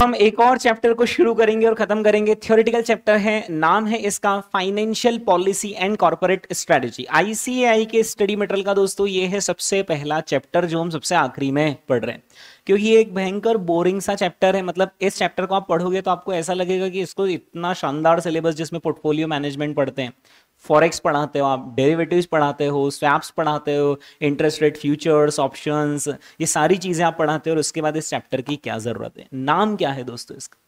हम एक और चैप्टर को शुरू करेंगे और खत्म करेंगे थियोरिटिकल चैप्टर है नाम है इसका financial policy and corporate strategy ICAI के स्टडी मटेरियल का दोस्तों ये है सबसे पहला चैप्टर जो हम सबसे आखिरी में पढ़ रहे हैं क्योंकि ये एक भयंकर बोरिंग सा चैप्टर है मतलब इस चैप्टर को आप पढ़ोगे तो आपको ऐसा लगेगा कि इसको इतना शानदार सिलेबस जिसमें पोर्टफोलियो मैनेजमेंट पढ़ते हैं फॉरेक्स पढ़ाते हो आप डेरिवेटिव्स पढ़ाते हो स्वैप्स पढ़ाते हो इंटरेस्ट रेट फ्यूचर्स ऑप्शंस ये सारी चीज़ें आप पढ़ाते हो और उसके बाद इस चैप्टर की क्या ज़रूरत है नाम क्या है दोस्तों इसका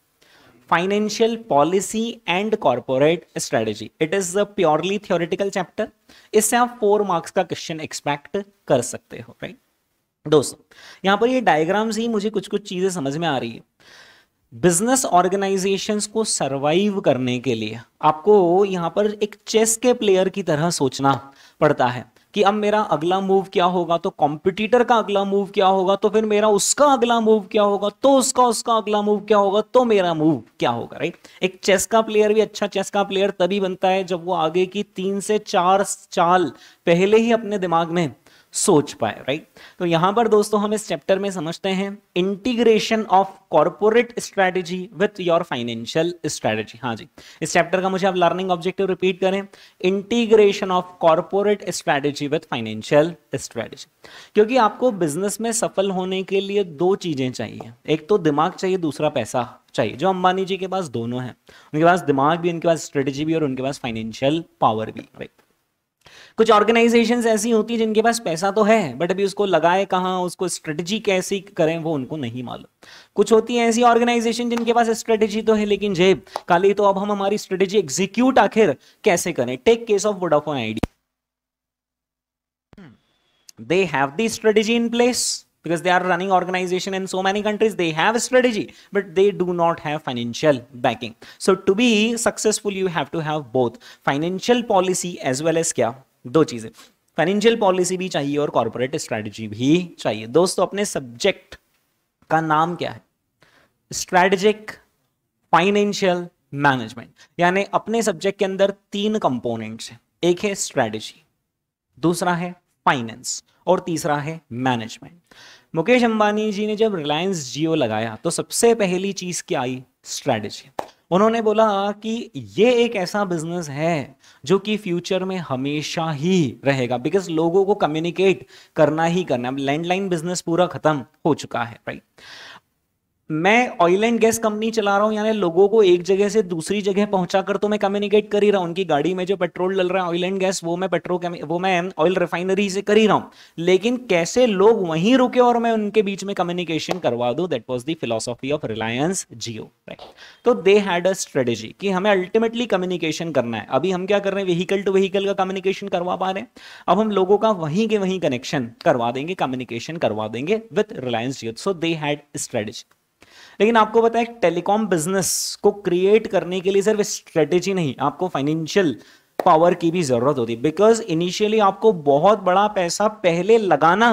financial policy and corporate strategy it is a purely theoretical chapter इससे आप फोर मार्क्स का क्वेश्चन एक्सपेक्ट कर सकते हो राइट दोस्तों यहाँ पर ये डायग्राम से ही मुझे कुछ कुछ चीज़ें समझ में आ रही है बिजनेस ऑर्गेनाइजेशंस को सरवाइव करने के लिए आपको यहाँ पर एक चेस के प्लेयर की तरह सोचना पड़ता है कि अब मेरा अगला मूव क्या होगा तो कॉम्पिटिटर का अगला मूव क्या होगा तो फिर मेरा उसका अगला मूव क्या होगा तो उसका उसका अगला मूव क्या होगा तो मेरा मूव क्या होगा राइट एक चेस का प्लेयर भी अच्छा चेस का प्लेयर तभी बनता है जब वो आगे की तीन से चार चाल पहले ही अपने दिमाग में सोच पाए राइट तो यहां पर दोस्तों हम इस चैप्टर में समझते हैं integration of corporate strategy with your financial strategy हाँ जी इस चैप्टर का मुझे आप लर्निंग ऑब्जेक्टिव रिपीट करें integration of corporate strategy with financial strategy क्योंकि आपको बिजनेस में सफल होने के लिए दो चीजें चाहिए एक तो दिमाग चाहिए दूसरा पैसा चाहिए जो अंबानी जी के पास दोनों हैं उनके पास दिमाग भी उनके पास स्ट्रेटेजी भी और उनके पास फाइनेंशियल पावर भी राइट कुछ ऑर्गेनाइजेशंस ऐसी होती है जिनके पास पैसा तो है बट अभी उसको लगाए कहाँ उसको स्ट्रेटजी कैसी करें वो उनको नहीं मालूम कुछ होती है ऐसी ऑर्गेनाइजेशन जिनके पास स्ट्रेटजी तो है लेकिन जेब काली तो अब हम हमारी स्ट्रेटजी एग्जीक्यूट आखिर कैसे करें take case of Voda of Idea they have the strategy in place because they are running organisation in so many countries they have strategy but they do not have financial backing so to be successful you have to have both financial policy as well as क्या दो चीज़ें financial policy भी चाहिए और corporate strategy भी चाहिए दोस्तों अपने सब्जेक्ट का नाम क्या है स्ट्रेटजिक फाइनेंशियल मैनेजमेंट यानी अपने सब्जेक्ट के अंदर तीन कंपोनेंट्स हैं एक है स्ट्रेटजी दूसरा है फाइनेंस और तीसरा है मैनेजमेंट मुकेश अंबानी जी ने जब रिलायंस जियो लगाया तो सबसे पहली चीज क्या आई स्ट्रैटेजी उन्होंने बोला कि ये एक ऐसा बिजनेस है जो कि फ्यूचर में हमेशा ही रहेगा बिकॉज लोगों को कम्युनिकेट करना ही करना लैंडलाइन बिजनेस पूरा खत्म हो चुका है राइट मैं ऑयल एंड गैस कंपनी चला रहा हूँ यानी लोगों को एक जगह से दूसरी जगह पहुंचा कर तो मैं कम्युनिकेट कर ही रहा हूँ उनकी गाड़ी में जो पेट्रोल डल रहा है ऑयल एंड गैस वो मैं पेट्रोल वो मैं ऑयल रिफाइनरी से कर ही रहा हूँ लेकिन कैसे लोग वहीं रुके और मैं उनके बीच में कम्युनिकेशन करवा दू that was the philosophy of Reliance Jio right तो दे हैड अ स्ट्रेटेजी कि हमें अल्टीमेटली कम्युनिकेशन करना है अभी हम क्या कर रहे हैं व्हीकल टू व्हीकल का कम्युनिकेशन करवा पा रहे हैं अब हम लोगों का वहीं के वहीं कनेक्शन करवा देंगे कम्युनिकेशन करवा देंगे with Reliance Jio so they had strategy लेकिन आपको पता है टेलीकॉम बिजनेस को क्रिएट करने के लिए सिर्फ स्ट्रेटेजी नहीं आपको फाइनेंशियल पावर की भी जरूरत होती है बिकॉज इनिशियली आपको बहुत बड़ा पैसा पहले लगाना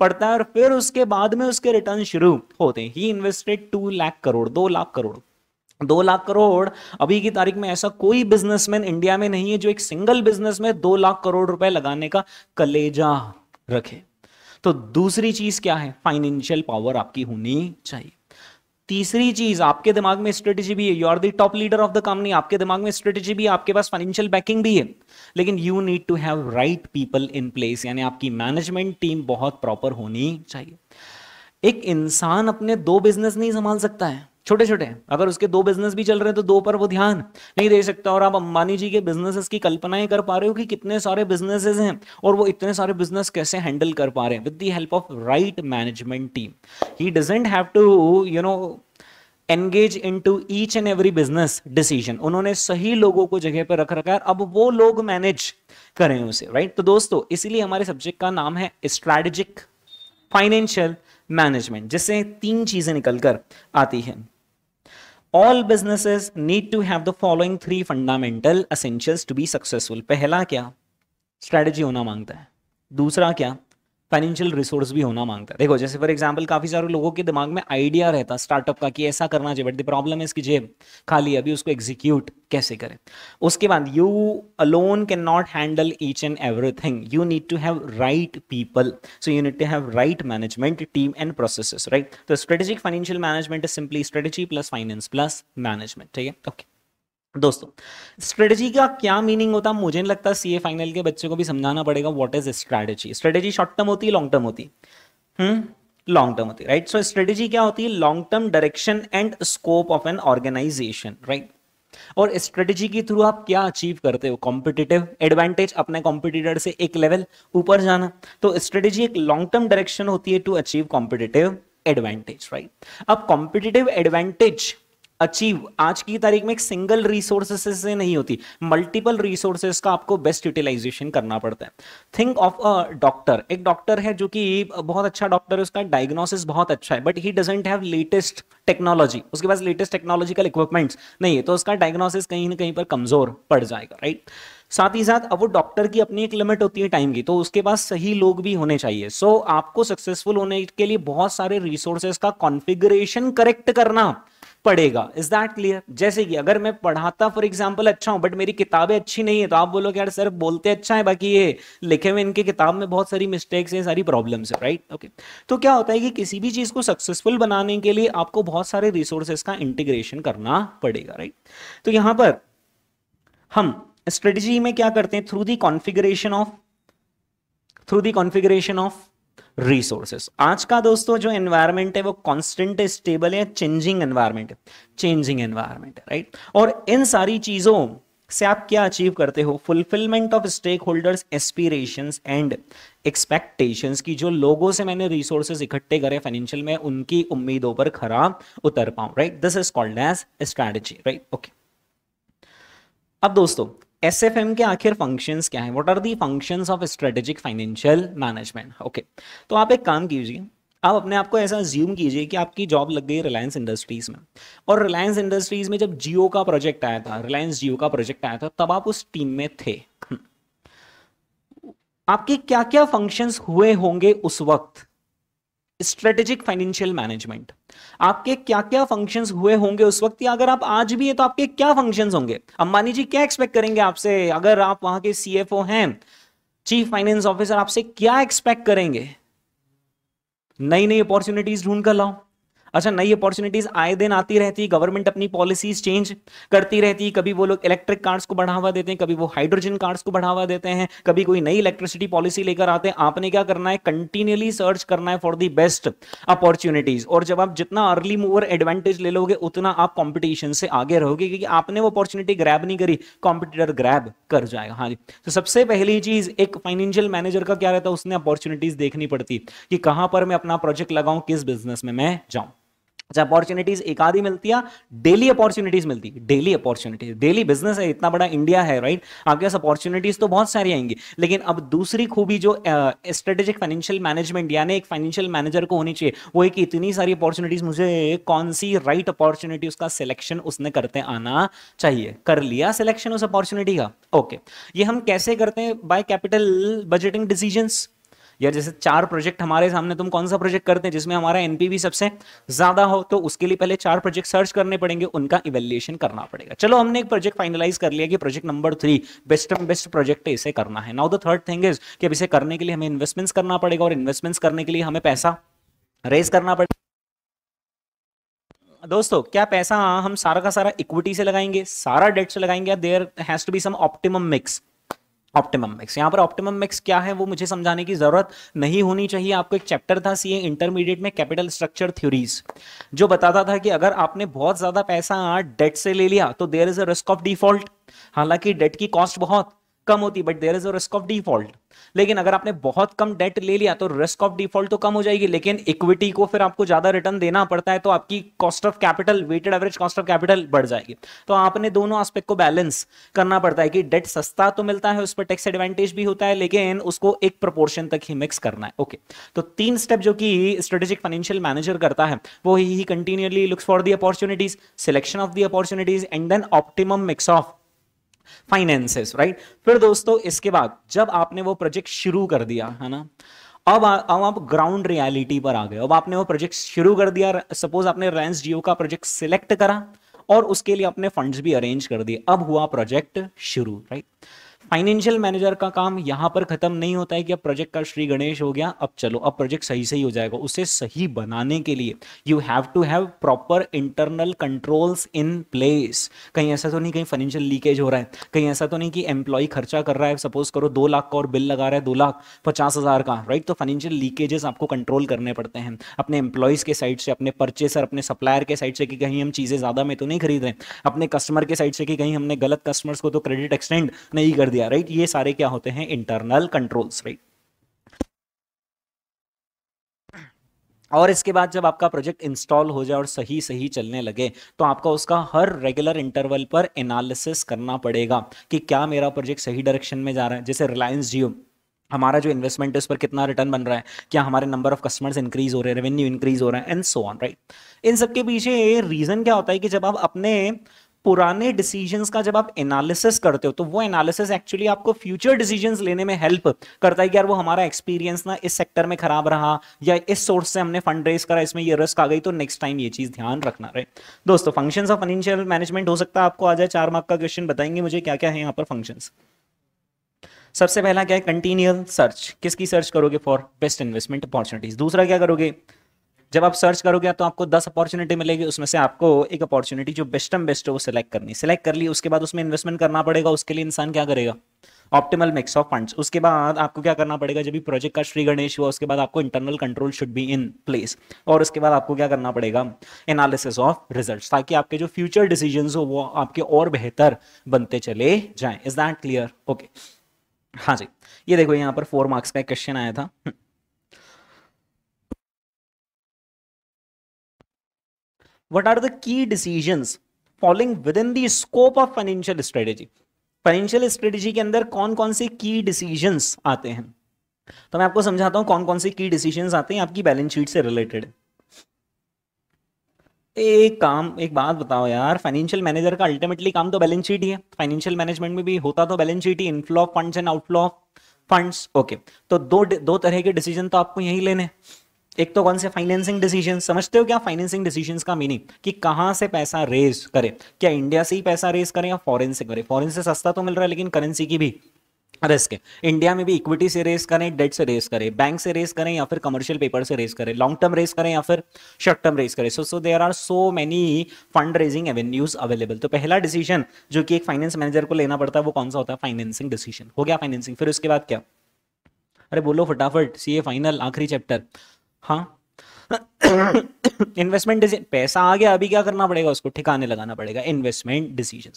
पड़ता है और फिर उसके बाद में उसके रिटर्न शुरू होते हैं ही इन्वेस्टेड टू लाख करोड़ दो लाख करोड़ दो लाख करोड़ अभी की तारीख में ऐसा कोई बिजनेसमैन इंडिया में नहीं है जो एक सिंगल बिजनेस में दो लाख करोड़ रुपए लगाने का कलेजा रखे तो दूसरी चीज क्या है फाइनेंशियल पावर आपकी होनी चाहिए तीसरी चीज आपके दिमाग में स्ट्रेटेजी भी है you are the top leader of the company आपके दिमाग में स्ट्रेटेजी भी है आपके पास फाइनेंशियल बैकिंग भी है लेकिन you need to have right people in place यानी आपकी मैनेजमेंट टीम बहुत प्रॉपर होनी चाहिए एक इंसान अपने दो बिजनेस नहीं संभाल सकता है छोटे छोटे अगर उसके दो बिजनेस भी चल रहे हैं तो दो पर वो ध्यान नहीं दे सकता और आप अंबानी जी के बिजनेसेस की कल्पनाएं कर पा रहे हो कि कितने सारे बिजनेसेस हैं और वो इतने सारे बिजनेस कैसे हैंडल कर पा रहे हैं with the help of right management team he doesn't have to you know engage in to each and every business decision उन्होंने सही लोगों को जगह पर रख रखा है अब वो लोग मैनेज करें उसे राइट तो दोस्तों इसीलिए हमारे सब्जेक्ट का नाम है स्ट्रेटेजिक फाइनेंशियल मैनेजमेंट जिससे तीन चीजें निकल कर आती हैं All businesses need to have the following three fundamental essentials to be successful. पहला Strategy होना मांगता फाइनेंशियल रिसोर्स भी होना मांगता है देखो जैसे फॉर एग्जाम्पल काफी सारे लोगों के दिमाग में आइडिया रहता है स्टार्टअप का कि ऐसा करना चाहिए बट द प्रॉब्लम इसकी जेब खाली अभी उसको एग्जीक्यूट कैसे करें उसके बाद you alone can not handle each and everything you need to have right people so you need to have right management team and processes right तो strategic financial management is simply strategy plus finance plus management ठीक है okay दोस्तों strategy का क्या meaning होता है मुझे नहीं लगता सीए फाइनल के बच्चे को भी समझाना पड़ेगा what is strategy strategy short term होती है लॉन्ग टर्म होती है लॉन्ग टर्म होती है राइट सो स्ट्रेटजी क्या होती है long term direction and scope of an organisation right और स्ट्रेटजी के थ्रू आप क्या अचीव करते हो कॉम्पिटेटिव एडवांटेज अपने कॉम्पिटिटर से एक लेवल ऊपर जाना तो स्ट्रेटेजी एक लॉन्ग टर्म डायरेक्शन होती है to achieve competitive advantage right अब कॉम्पिटेटिव एडवांटेज अचीव आज की तारीख में एक सिंगल रिसोर्सेस से नहीं होती मल्टीपल रिसोर्सेस का आपको बेस्ट यूटिलाइजेशन करना पड़ता है थिंक ऑफ अ डॉक्टर एक डॉक्टर है जो कि बहुत अच्छा डॉक्टर है उसका डायग्नोसिस बहुत अच्छा है but he doesn't have latest technology उसके पास लेटेस्ट टेक्नोलॉजिकल इक्विपमेंट्स नहीं है तो उसका डायग्नोसिस कहीं ना कहीं पर कमजोर पड़ जाएगा राइट साथ ही साथ अब वो डॉक्टर की अपनी एक लिमिट होती है टाइम की तो उसके पास सही लोग भी होने चाहिए सो so, आपको सक्सेसफुल होने के लिए बहुत सारे रिसोर्सेज का कॉन्फिगरेशन करेक्ट करना पड़ेगा इज दैट क्लियर जैसे कि अगर मैं पढ़ाता फॉर एग्जाम्पल अच्छा हूं बट मेरी किताबें अच्छी नहीं है तो आप बोलोगे यार सर बोलते अच्छा है बाकी ये लिखे हुए इनके किताब में बहुत सारी मिस्टेक्स हैं सारी प्रॉब्लम्स है राइट ओके okay. तो क्या होता है कि किसी भी चीज को सक्सेसफुल बनाने के लिए आपको बहुत सारे रिसोर्सेस का इंटीग्रेशन करना पड़ेगा राइट तो यहां पर हम स्ट्रेटेजी में क्या करते हैं through the configuration of through the configuration of resources आज का दोस्तों जो एनवायरनमेंट है वो कांस्टेंट स्टेबल है चेंजिंग एनवायरनमेंट है चेंजिंग एनवायरनमेंट है राइट और इन सारी चीजों से आप क्या अचीव करते हो fulfilment of stakeholders aspirations and expectations की जो लोगों से मैंने रिसोर्सेज इकट्ठे करे फाइनेंशियल में उनकी उम्मीदों पर खरा उतर पाऊं right this is called as strategy right okay अब दोस्तों एस एफ एम के आखिर फंक्शंस क्या है what are the functions of strategic financial management okay तो आप एक काम कीजिए आप अपने आप को ऐसा ज्यूम कीजिए कि आपकी जॉब लग गई रिलायंस इंडस्ट्रीज़ में और रिलायंस इंडस्ट्रीज़ में जब जियो का प्रोजेक्ट आया था रिलायंस जियो का प्रोजेक्ट आया था तब आप उस टीम में थे आपके क्या क्या फंक्शंस हुए होंगे उस वक्त स्ट्रेटेजिक फाइनेंशियल मैनेजमेंट आपके क्या क्या फंक्शंस हुए होंगे उस वक्त या अगर आप आज भी है तो आपके क्या फंक्शंस होंगे अंबानी जी क्या एक्सपेक्ट करेंगे आपसे अगर आप वहां के सीएफओ हैं चीफ फाइनेंस ऑफिसर आपसे क्या एक्सपेक्ट करेंगे नई नई अपॉर्चुनिटीज ढूंढ कर लाओ अच्छा नई अपॉर्चुनिटीज आए दिन आती रहती है गवर्नमेंट अपनी पॉलिसीज चेंज करती रहती है कभी वो लोग इलेक्ट्रिक कार्ड्स को बढ़ावा देते हैं कभी वो हाइड्रोजन कार्ड्स को बढ़ावा देते हैं कभी कोई नई इलेक्ट्रिसिटी पॉलिसी लेकर आते हैं आपने क्या करना है कंटिन्यूली सर्च करना है फॉर दी बेस्ट अपॉर्चुनिटीज और जब आप जितना अर्ली मूवर एडवांटेज ले लोगे उतना आप कॉम्पिटिशन से आगे रहोगे क्योंकि आपने वो अपॉर्चुनिटी ग्रैब नहीं करी कॉम्पिटिटर ग्रैब कर जाएगा हाँ जी तो सबसे पहली चीज एक फाइनेंशियल मैनेजर का क्या रहता है उसने अपॉर्चुनिटीज देखनी पड़ती कि कहां पर मैं अपना प्रोजेक्ट लगाऊं किस बिजनेस में मैं जाऊं अच्छा अपॉर्चुनिटीज एक आधी मिलती है डेली अपॉर्चुनिटीज मिलती है डेली अपॉर्चुनिटीज डेली बिजनेस है इतना बड़ा इंडिया है राइट आपके पास अपॉर्चुनिटीज तो बहुत सारी आएंगी लेकिन अब दूसरी खूबी जो स्ट्रेटेजिक फाइनेंशियल मैनेजमेंट यानी एक फाइनेंशियल मैनेजर को होनी चाहिए वो एक इतनी सारी अपॉर्चुनिटीज मुझे कौन सी राइट अपॉर्चुनिटी उसका सिलेक्शन उसने करते आना चाहिए कर लिया सिलेक्शन उस अपॉर्चुनिटी का ओके okay. ये हम कैसे करते हैं बाय कैपिटल बजटिंग डिसीजंस या जैसे चार प्रोजेक्ट हमारे सामने तुम कौन सा प्रोजेक्ट करते हैं जिसमें हमारा एनपीवी सबसे ज्यादा हो तो उसके लिए पहले चार प्रोजेक्ट सर्च करने पड़ेंगे उनका इवेल्युएशन करना पड़ेगा चलो हमने एक प्रोजेक्ट फाइनलाइज कर लिया कि project number three best and best project इसे करना है now the third thing is कि अब इसे करने के लिए हमें इन्वेस्टमेंट्स करना पड़ेगा और इन्वेस्टमेंट्स करने के लिए हमें पैसा रेज करना पड़ेगा दोस्तों क्या पैसा हम सारा का सारा इक्विटी से लगाएंगे सारा डेट से लगाएंगे there has to be some optimum mix optimum mix यहाँ पर ऑप्टिमम मिक्स क्या है वो मुझे समझाने की ज़रूरत नहीं होनी चाहिए आपको एक चैप्टर था सीए इंटरमीडिएट में कैपिटल स्ट्रक्चर थ्योरीज जो बताता था कि अगर आपने बहुत ज़्यादा पैसा डेट से ले लिया तो there is a risk of default हालांकि डेट की कॉस्ट बहुत कम होती but there is a risk of default लेकिन अगर आपने बहुत कम डेट ले लिया तो रिस्क ऑफ डिफॉल्ट तो कम हो जाएगी लेकिन इक्विटी को फिर आपको ज्यादा रिटर्न देना पड़ता है तो आपकी cost of capital weighted average cost of capital बढ़ जाएगी तो आपने दोनों आस्पेक्ट को बैलेंस करना पड़ता है कि डेट सस्ता तो मिलता है उस पर टैक्स एडवांटेज भी होता है लेकिन उसको एक प्रोपोर्शन तक ही मिक्स करना है ओके तो तीन स्टेप जो कि स्ट्रेटेजिक फाइनेंशियल मैनेजर करता है वो ही continuously looks for the opportunities selection of the opportunities and then optimum mix of finances right फिर दोस्तों इसके बाद जब आपने वो प्रोजेक्ट शुरू कर दिया है ना अब अब आप ग्राउंड रियलिटी पर आ गए अब आपने वो प्रोजेक्ट शुरू कर दिया सपोज आपने रिलायंस जियो का प्रोजेक्ट सिलेक्ट करा और उसके लिए अपने फंड्स भी अरेंज कर दिए अब हुआ प्रोजेक्ट शुरू राइट फाइनेंशियल मैनेजर का काम यहां पर खत्म नहीं होता है कि अब प्रोजेक्ट का श्री गणेश हो गया अब चलो अब प्रोजेक्ट सही सही हो जाएगा उसे सही बनाने के लिए you have to have proper internal controls in place कहीं ऐसा तो नहीं कहीं फाइनेंशियल लीकेज हो रहा है कहीं ऐसा तो नहीं कि एम्प्लॉय खर्चा कर रहा है सपोज करो दो लाख का और बिल लगा रहा है दो लाख पचास हज़ार का राइट तो फाइनेंशियल लीकेजेस आपको कंट्रोल करने पड़ते हैं अपने एम्प्लॉयज़ के साइड से अपने परचेसर अपने सप्लायर के साइड से कि कहीं हम चीज़ें ज़्यादा में तो नहीं खरीद रहे अपने कस्टमर के साइड से कि कहीं हमने गलत कस्टमर्स को तो क्रेडिट एक्सटेंड नहीं कर कर दिया राइट ये सारे क्या होते हैं इंटरनल कंट्रोल्स राइट और इसके बाद जब आपका प्रोजेक्ट इंस्टॉल हो जाए और सही सही चलने लगे तो आपका उसका हर रेगुलर इंटरवल पर एनालिसिस करना पड़ेगा कि क्या मेरा प्रोजेक्ट सही डायरेक्शन में जा रहा है जैसे रिलायंस जियो हमारा जो इन्वेस्टमेंट है उस पर कितना रिटर्न बन रहा है क्या हमारे नंबर ऑफ कस्टमर्स इंक्रीज हो रहे हैं रेवेन्यू इंक्रीज हो रहा है एंड सो ऑन राइट इन सबके पीछे रीज़न क्या होता है कि जब आप अपने पुराने डिसीजन का जब आप एनालिसिस करते हो तो वो एनालिसिस एक्चुअली आपको फ्यूचर डिसीजन लेने में हेल्प करता है कि यार वो हमारा एक्सपीरियंस ना इस सेक्टर में खराब रहा या इस सोर्स से हमने फंड रेज करा इसमें ये रिस्क आ गई तो नेक्स्ट टाइम ये चीज ध्यान रखना रहे दोस्तों फंक्शन ऑफ फाइनेंशियल मैनेजमेंट हो सकता है आपको आ जाए चार मार्क का क्वेश्चन बताएंगे मुझे क्या क्या है यहाँ पर फंक्शन सबसे पहला क्या है कंटिन्यूअल सर्च किसकी सर्च करोगे फॉर बेस्ट इन्वेस्टमेंट अपॉर्चुनिटीज दूसरा क्या करोगे जब आप सर्च करोगे तो आपको दस अपॉर्चुनिटी मिलेगी उसमें से आपको एक अपॉर्चुनिटी जो बेस्ट एम बेस्ट है वो सिलेक्ट करनी सिलेक्ट कर ली उसके बाद उसमें इन्वेस्टमेंट करना पड़ेगा उसके लिए इंसान क्या करेगा ऑप्टिमल मिक्स ऑफ फंड्स उसके बाद आपको क्या करना पड़ेगा जब भी प्रोजेक्ट का श्री गणेश हुआ उसके बाद आपको internal control should be in place और उसके बाद आपको क्या करना पड़ेगा एनालिसिस ऑफ रिजल्ट ताकि आपके जो फ्यूचर डिसीजन हो वो आपके और बेहतर बनते चले जाए इज दैट क्लियर ओके हाँ जी ये देखो यहाँ पर फोर मार्क्स का एक क्वेश्चन आया था what are the key decisions falling within the scope of financial strategy financial strategy के अंदर कौन कौन से की डिसीजंस आते हैं तो मैं आपको समझाता हूं कौन कौन से की डिसीजंस आते हैं आपकी बैलेंस शीट से रिलेटेड एक काम एक बात बताओ यार फाइनेंशियल मैनेजर का अल्टीमेटली काम तो बैलेंस शीट ही है फाइनेंशियल मैनेजमेंट में भी होता तो बैलेंस शीट ही inflow of funds and outflow of funds okay तो दो दो तरह के डिसीजन तो आपको यही लेने हैं एक तो कौन से फाइनेंसिंग डिसीजन समझते हो क्या फाइनेंसिंग डिसीजन का मीनिंग कि कहां से पैसा रेज करें क्या इंडिया से ही पैसा रेज करें या फॉरेन से करें फॉरेन से सस्ता तो मिल रहा है लेकिन करेंसी की भी रिस्क है इंडिया में भी इक्विटी से रेस करें डेट से रेस करें बैंक से रेस करें या फिर कमर्शियल पेपर से रेस करें लॉन्ग टर्म रेस करें या फिर शॉर्ट टर्म रेस करें so so there are so many fund raising avenues available तो पहला डिसीजन जो कि एक फाइनेंस मैनेजर को लेना पड़ता है वो कौन सा होता है फाइनेंसिंग डिसीजन हो गया फाइनेंसिंग फिर उसके बाद क्या अरे बोलो फटाफट सी ए फाइनल आखिरी चैप्टर हाँ इन्वेस्टमेंट डिसीजन पैसा आ गया अभी क्या करना पड़ेगा उसको ठिकाने लगाना पड़ेगा इन्वेस्टमेंट डिसीजन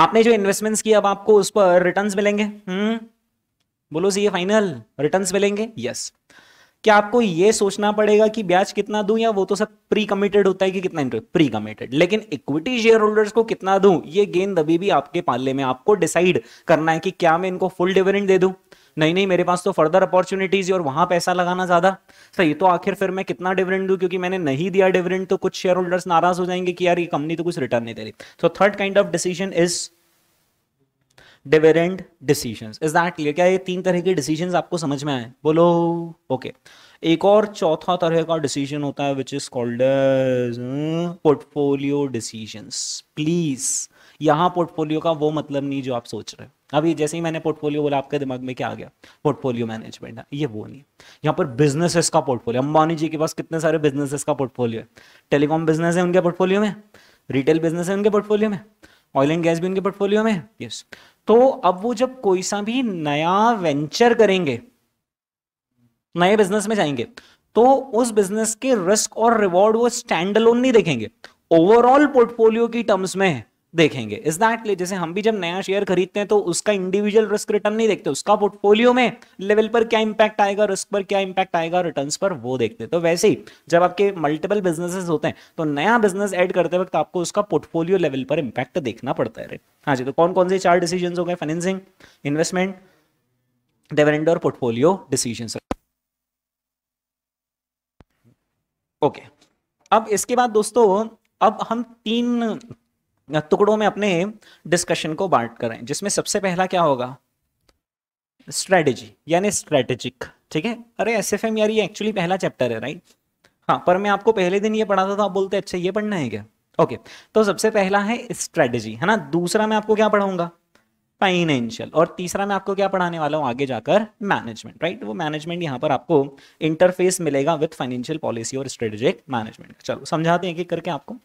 आपने जो इन्वेस्टमेंट्स किया अब आपको उस पर रिटर्न मिलेंगे हम्म बोलो सी ये फाइनल रिटर्न मिलेंगे यस क्या आपको ये सोचना पड़ेगा कि ब्याज कितना दूं या वो तो सब प्री कमिटेड होता है कि कितना इंटरेस्ट प्री कमिटेड लेकिन इक्विटी शेयर होल्डर्स को कितना दूं ये गेंद अभी भी आपके पाले में आपको डिसाइड करना है कि क्या मैं इनको फुल डिविडेंड दे दूं नहीं नहीं मेरे पास तो फर्दर अपॉर्चुनिटीज और वहां पैसा लगाना ज्यादा सही तो, तो आखिर फिर मैं कितना डिविडेंड दू क्योंकि मैंने नहीं दिया डिविडेंड तो कुछ शेयर होल्डर्स नाराज हो जाएंगे कि यार ये कंपनी तो कुछ रिटर्न नहीं दे रही so third kind of decision is dividend decision is that clear क्या ये तीन तरह के डिसीजन आपको समझ में आए बोलो ओके okay. एक और चौथा तरह का डिसीजन होता है which is called portfolio decision please यहाँ पोर्टफोलियो का वो मतलब नहीं जो आप सोच रहे हो अभी जैसे ही मैंने पोर्टफोलियो बोला आपके दिमाग में क्या आ गया पोर्टफोलियो मैनेजमेंट है ये वो नहीं यहाँ पर बिजनेसेस का पोर्टफोलियो अंबानी जी के पास कितने सारे बिजनेसेस का पोर्टफोलियो है टेलीकॉम बिजनेस है उनके पोर्टफोलियो में रिटेल बिजनेस है उनके पोर्टफोलियो में ऑयल एंड गैस भी उनके पोर्टफोलियो में यस तो अब वो जब कोई सा भी नया वेंचर करेंगे नए बिजनेस में जाएंगे तो उस बिजनेस के रिस्क और रिवॉर्ड वो स्टैंड अलोन नहीं देखेंगे ओवरऑल पोर्टफोलियो की टर्म्स में देखेंगे इस दैट जैसे हम भी जब नया शेयर खरीदते हैं तो उसका इंडिविजुअल रिस्क रिटर्न नहीं देखते उसका पोर्टफोलियो में लेवल पर क्या इंपैक्ट आएगा रिस्क पर क्या इंपैक्ट आएगा रिटर्न पर वो देखते हैं तो वैसे ही जब आपके मल्टीपल बिजनेसेस होते हैं तो नया बिजनेस एड करते वक्त आपको उसका पोर्टफोलियो लेवल पर इंपैक्ट देखना पड़ता है हाँ जी तो कौन कौन से चार डिसीजन हो गए फाइनेंसिंग इन्वेस्टमेंट डिविडेंड और पोर्टफोलियो डिसीजन ओके okay. अब इसके बाद दोस्तों अब हम तीन टुकड़ों में अपने डिस्कशन को बांट करें जिसमें सबसे पहला क्या होगा स्ट्रेटेजी यानी स्ट्रेटेजिक ठीक है अरे एस एफ एम यार ये एक्चुअली पहला चैप्टर है राइट हाँ पर मैं आपको पहले दिन ये पढ़ाता था आप बोलते अच्छा ये पढ़ना है क्या ओके तो सबसे पहला है स्ट्रेटेजी है ना दूसरा मैं आपको क्या पढ़ाऊंगा फाइनेंशियल और तीसरा मैं आपको क्या पढ़ाने वाला हूँ आगे जाकर मैनेजमेंट राइट वो मैनेजमेंट यहाँ पर आपको इंटरफेस मिलेगा विथ फाइनेंशियल पॉलिसी और स्ट्रेटेजिक मैनेजमेंट चलो समझाते हैं एक एक करके आपको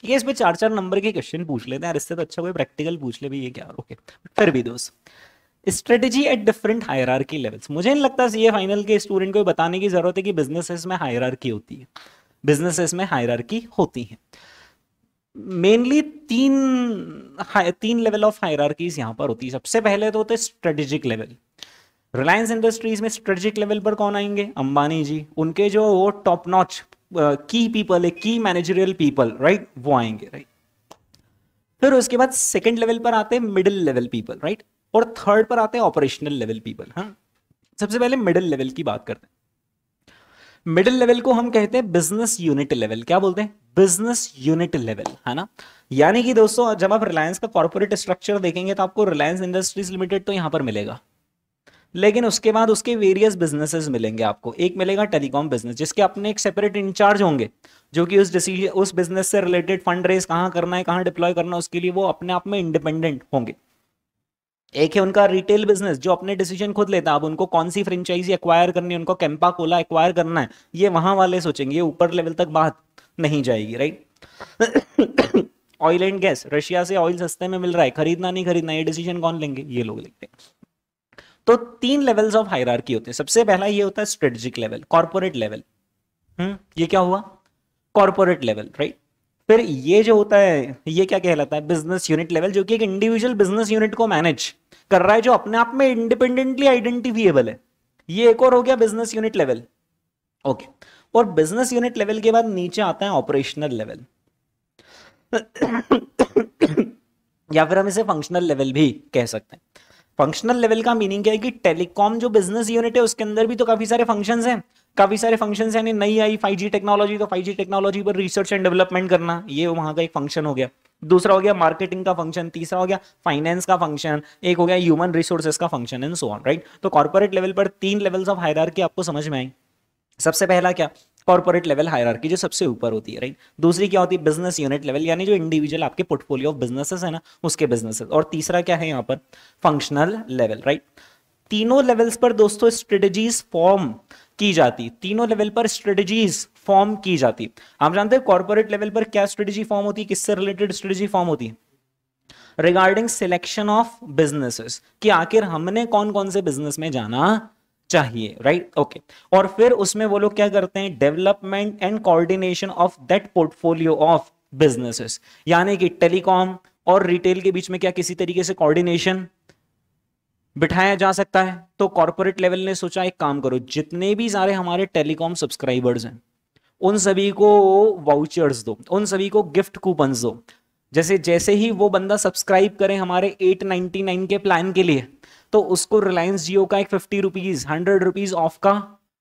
ठीक है इसमें चार चार नंबर के क्वेश्चन पूछ लेते हैं इससे तो अच्छा कोई प्रैक्टिकल पूछ ले भी ये क्या ओके फिर भी दोस्त strategy at different hierarchy levels मुझे नहीं लगता सी ए फाइनल के स्टूडेंट को बताने की जरूरत है कि बिजनेसेस में हायरार्की होती है बिजनेसेस में हायरार्की होती है मेनली तीन तीन लेवल ऑफ हायरार्कीज यहाँ पर होती है सबसे पहले तो होते स्ट्रेटेजिक लेवल रिलायंस इंडस्ट्रीज में स्ट्रेटेजिक लेवल पर कौन आएंगे अंबानी जी उनके जो वो टॉप नॉच की पीपल है की मैनेजरियल पीपल राइट वो आएंगे राइट फिर उसके बाद सेकेंड लेवल पर आते हैं मिडिल लेवल पीपल राइट और थर्ड पर आते हैं ऑपरेशनल लेवल पीपल हाँ सबसे पहले मिडिल लेवल की बात करते हैं मिडिल लेवल को हम कहते हैं बिजनेस यूनिट लेवल क्या बोलते हैं बिजनेस यूनिट लेवल है ना यानी कि दोस्तों जब आप रिलायंस का कॉर्पोरेट स्ट्रक्चर देखेंगे तो आपको रिलायंस इंडस्ट्रीज लिमिटेड तो यहां पर मिलेगा लेकिन उसके बाद उसके वेरियस बिजनेसेस मिलेंगे आपको एक मिलेगा टेलीकॉम बिजनेस जिसके अपने एक सेपरेट इंचार्ज होंगे जो कि उस डिसीजन उस बिजनेस से रिलेटेड फंड रेज कहाँ करना है कहाँ डिप्लॉय करना है उसके लिए वो अपने आप में इंडिपेंडेंट होंगे एक है उनका रिटेल बिजनेस जो अपने डिसीजन खुद लेता है अब उनको कौन सी फ्रेंचाइजी एक्वायर करनी है उनको कैंपा कोला एक्वायर करना है ये वहां वाले सोचेंगे ये ऊपर लेवल तक बात नहीं जाएगी right oil and gas Russia से ऑयल सस्ते में मिल रहा है खरीदना नहीं खरीदना ये डिसीजन कौन लेंगे ये लोग लेते हैं तो तीन लेवल्स ऑफ हायरार्की होते हैं सबसे पहला ये होता है strategic level corporate level hmm ये क्या हुआ कॉर्पोरेट लेवल राइट फिर ये जो होता है ये क्या कहलाता है बिजनेस यूनिट लेवल जो कि एक इंडिविजुअल बिजनेस यूनिट को मैनेज कर रहा है जो अपने आप में इंडिपेंडेंटली आइडेंटिफिएबल है ये एक और हो गया बिजनेस यूनिट लेवल ओके और बिजनेस यूनिट लेवल के बाद नीचे आता है ऑपरेशनल लेवल या फिर हम इसे फंक्शनल लेवल भी कह सकते हैं फंक्शनल लेवल का मीनिंग क्या है कि टेलीकॉम जो बिजनेस यूनिट है उसके अंदर भी तो काफी सारे फंक्शन हैं काफी सारे फंक्शन यानी नई आई फाइव टेक्नोलॉजी तो फाइव टेक्नोलॉजी पर रिसर्च एंड डेवलपमेंट करना ये वहां का एक फंक्शन हो गया दूसरा हो गया मार्केटिंग का फंक्शन तीसरा हो गया फाइनेंस का फंक्शन एक हो गया ह्यूमन रिसोर्सेज का function and so on right तो कॉर्पोरेट लेवल पर तीन लेवल्स ऑफ हायरार्की आपको समझ में आई सबसे पहला क्या कॉर्पोरेट लेवल हायरार्की जो सबसे ऊपर होती है राइट दूसरी क्या होती है बिजनेस यूनिट लेवल यानी जो इंडिविजुअल आपके पोर्टफोलियो ऑफ बिजनेसेस है ना उसके बिजनेसेस और तीसरा क्या है यहाँ पर फंक्शनल लेवल राइट तीनों लेवल्स पर दोस्तों स्ट्रेटजीज फॉर्म की जाती तीनों लेवल पर स्ट्रेटजीज फॉर्म की जाती हम जानते हैं कॉर्पोरेट लेवल पर क्या स्ट्रेटजी फॉर्म होती है किससे रिलेटेड स्ट्रेटजी फॉर्म होती है रिगार्डिंग सिलेक्शन ऑफ बिजनेसेस कि आखिर हमने कौन कौन से बिजनेस में जाना चाहिए राइट right? Okay okay. और फिर उसमें वो लोग क्या करते हैं development and coordination of that portfolio of businesses यानी कि टेलीकॉम और रिटेल के बीच में क्या किसी तरीके से कोऑर्डिनेशन बिठाया जा सकता है तो कॉर्पोरेट लेवल ने सोचा एक काम करो जितने भी सारे हमारे टेलीकॉम सब्सक्राइबर्स हैं उन सभी को वाउचर्स दो उन सभी को गिफ्ट कूपन दो जैसे जैसे ही वो बंदा सब्सक्राइब करें हमारे 899 के प्लान के लिए तो उसको रिलायंस जियो का एक fifty rupees hundred rupees off का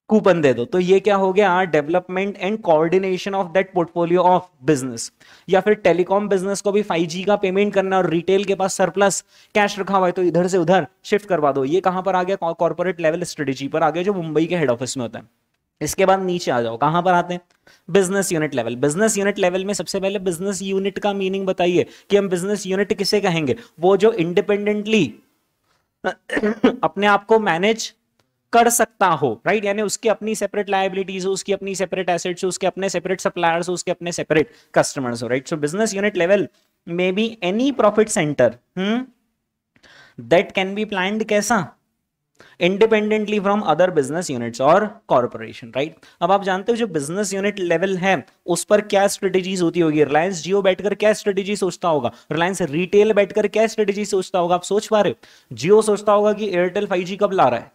कूपन दे दो तो ये क्या हो गया development and coordination of that portfolio of business या फिर टेलीकॉम बिजनेस को भी फाइव का पेमेंट करना और रिटेल के पास सरप्लस कैश रखा हुआ है तो इधर से उधर शिफ्ट करवा दो ये कहां पर आ गया कॉर्पोरेट लेवल स्ट्रेटेजी पर आ गया जो मुंबई के हेड ऑफिस में होता है इसके बाद नीचे आ जाओ कहां पर आते हैं business unit level business unit level में सबसे पहले बिजनेस यूनिट का मीनिंग बताइए कि हम बिजनेस यूनिट किसे कहेंगे वो जो इंडिपेंडेंटली अपने आप को मैनेज कर सकता हो राइट यानी उसकी अपनी सेपरेट लाइबिलिटीज हो उसकी अपनी सेपरेट एसेट्स हो उसके अपने सेपरेट सप्लायर्स हो उसके अपने सेपरेट कस्टमर्स हो right so business unit level में be any profit centre that can be plan कैसा independently from other business units और कॉरपोरेशन राइट अब आप जानते हो जो बिजनेस यूनिट लेवल है उस पर क्या स्ट्रेटेजीज होती होगी रिलायंस जियो बैठकर क्या स्ट्रेटेजी सोचता होगा रिलायंस रिटेल बैठकर क्या स्ट्रेटेजी सोचता होगा आप सोच पा रहे हो जियो सोचता होगा कि एयरटेल फाइव कब ला रहा है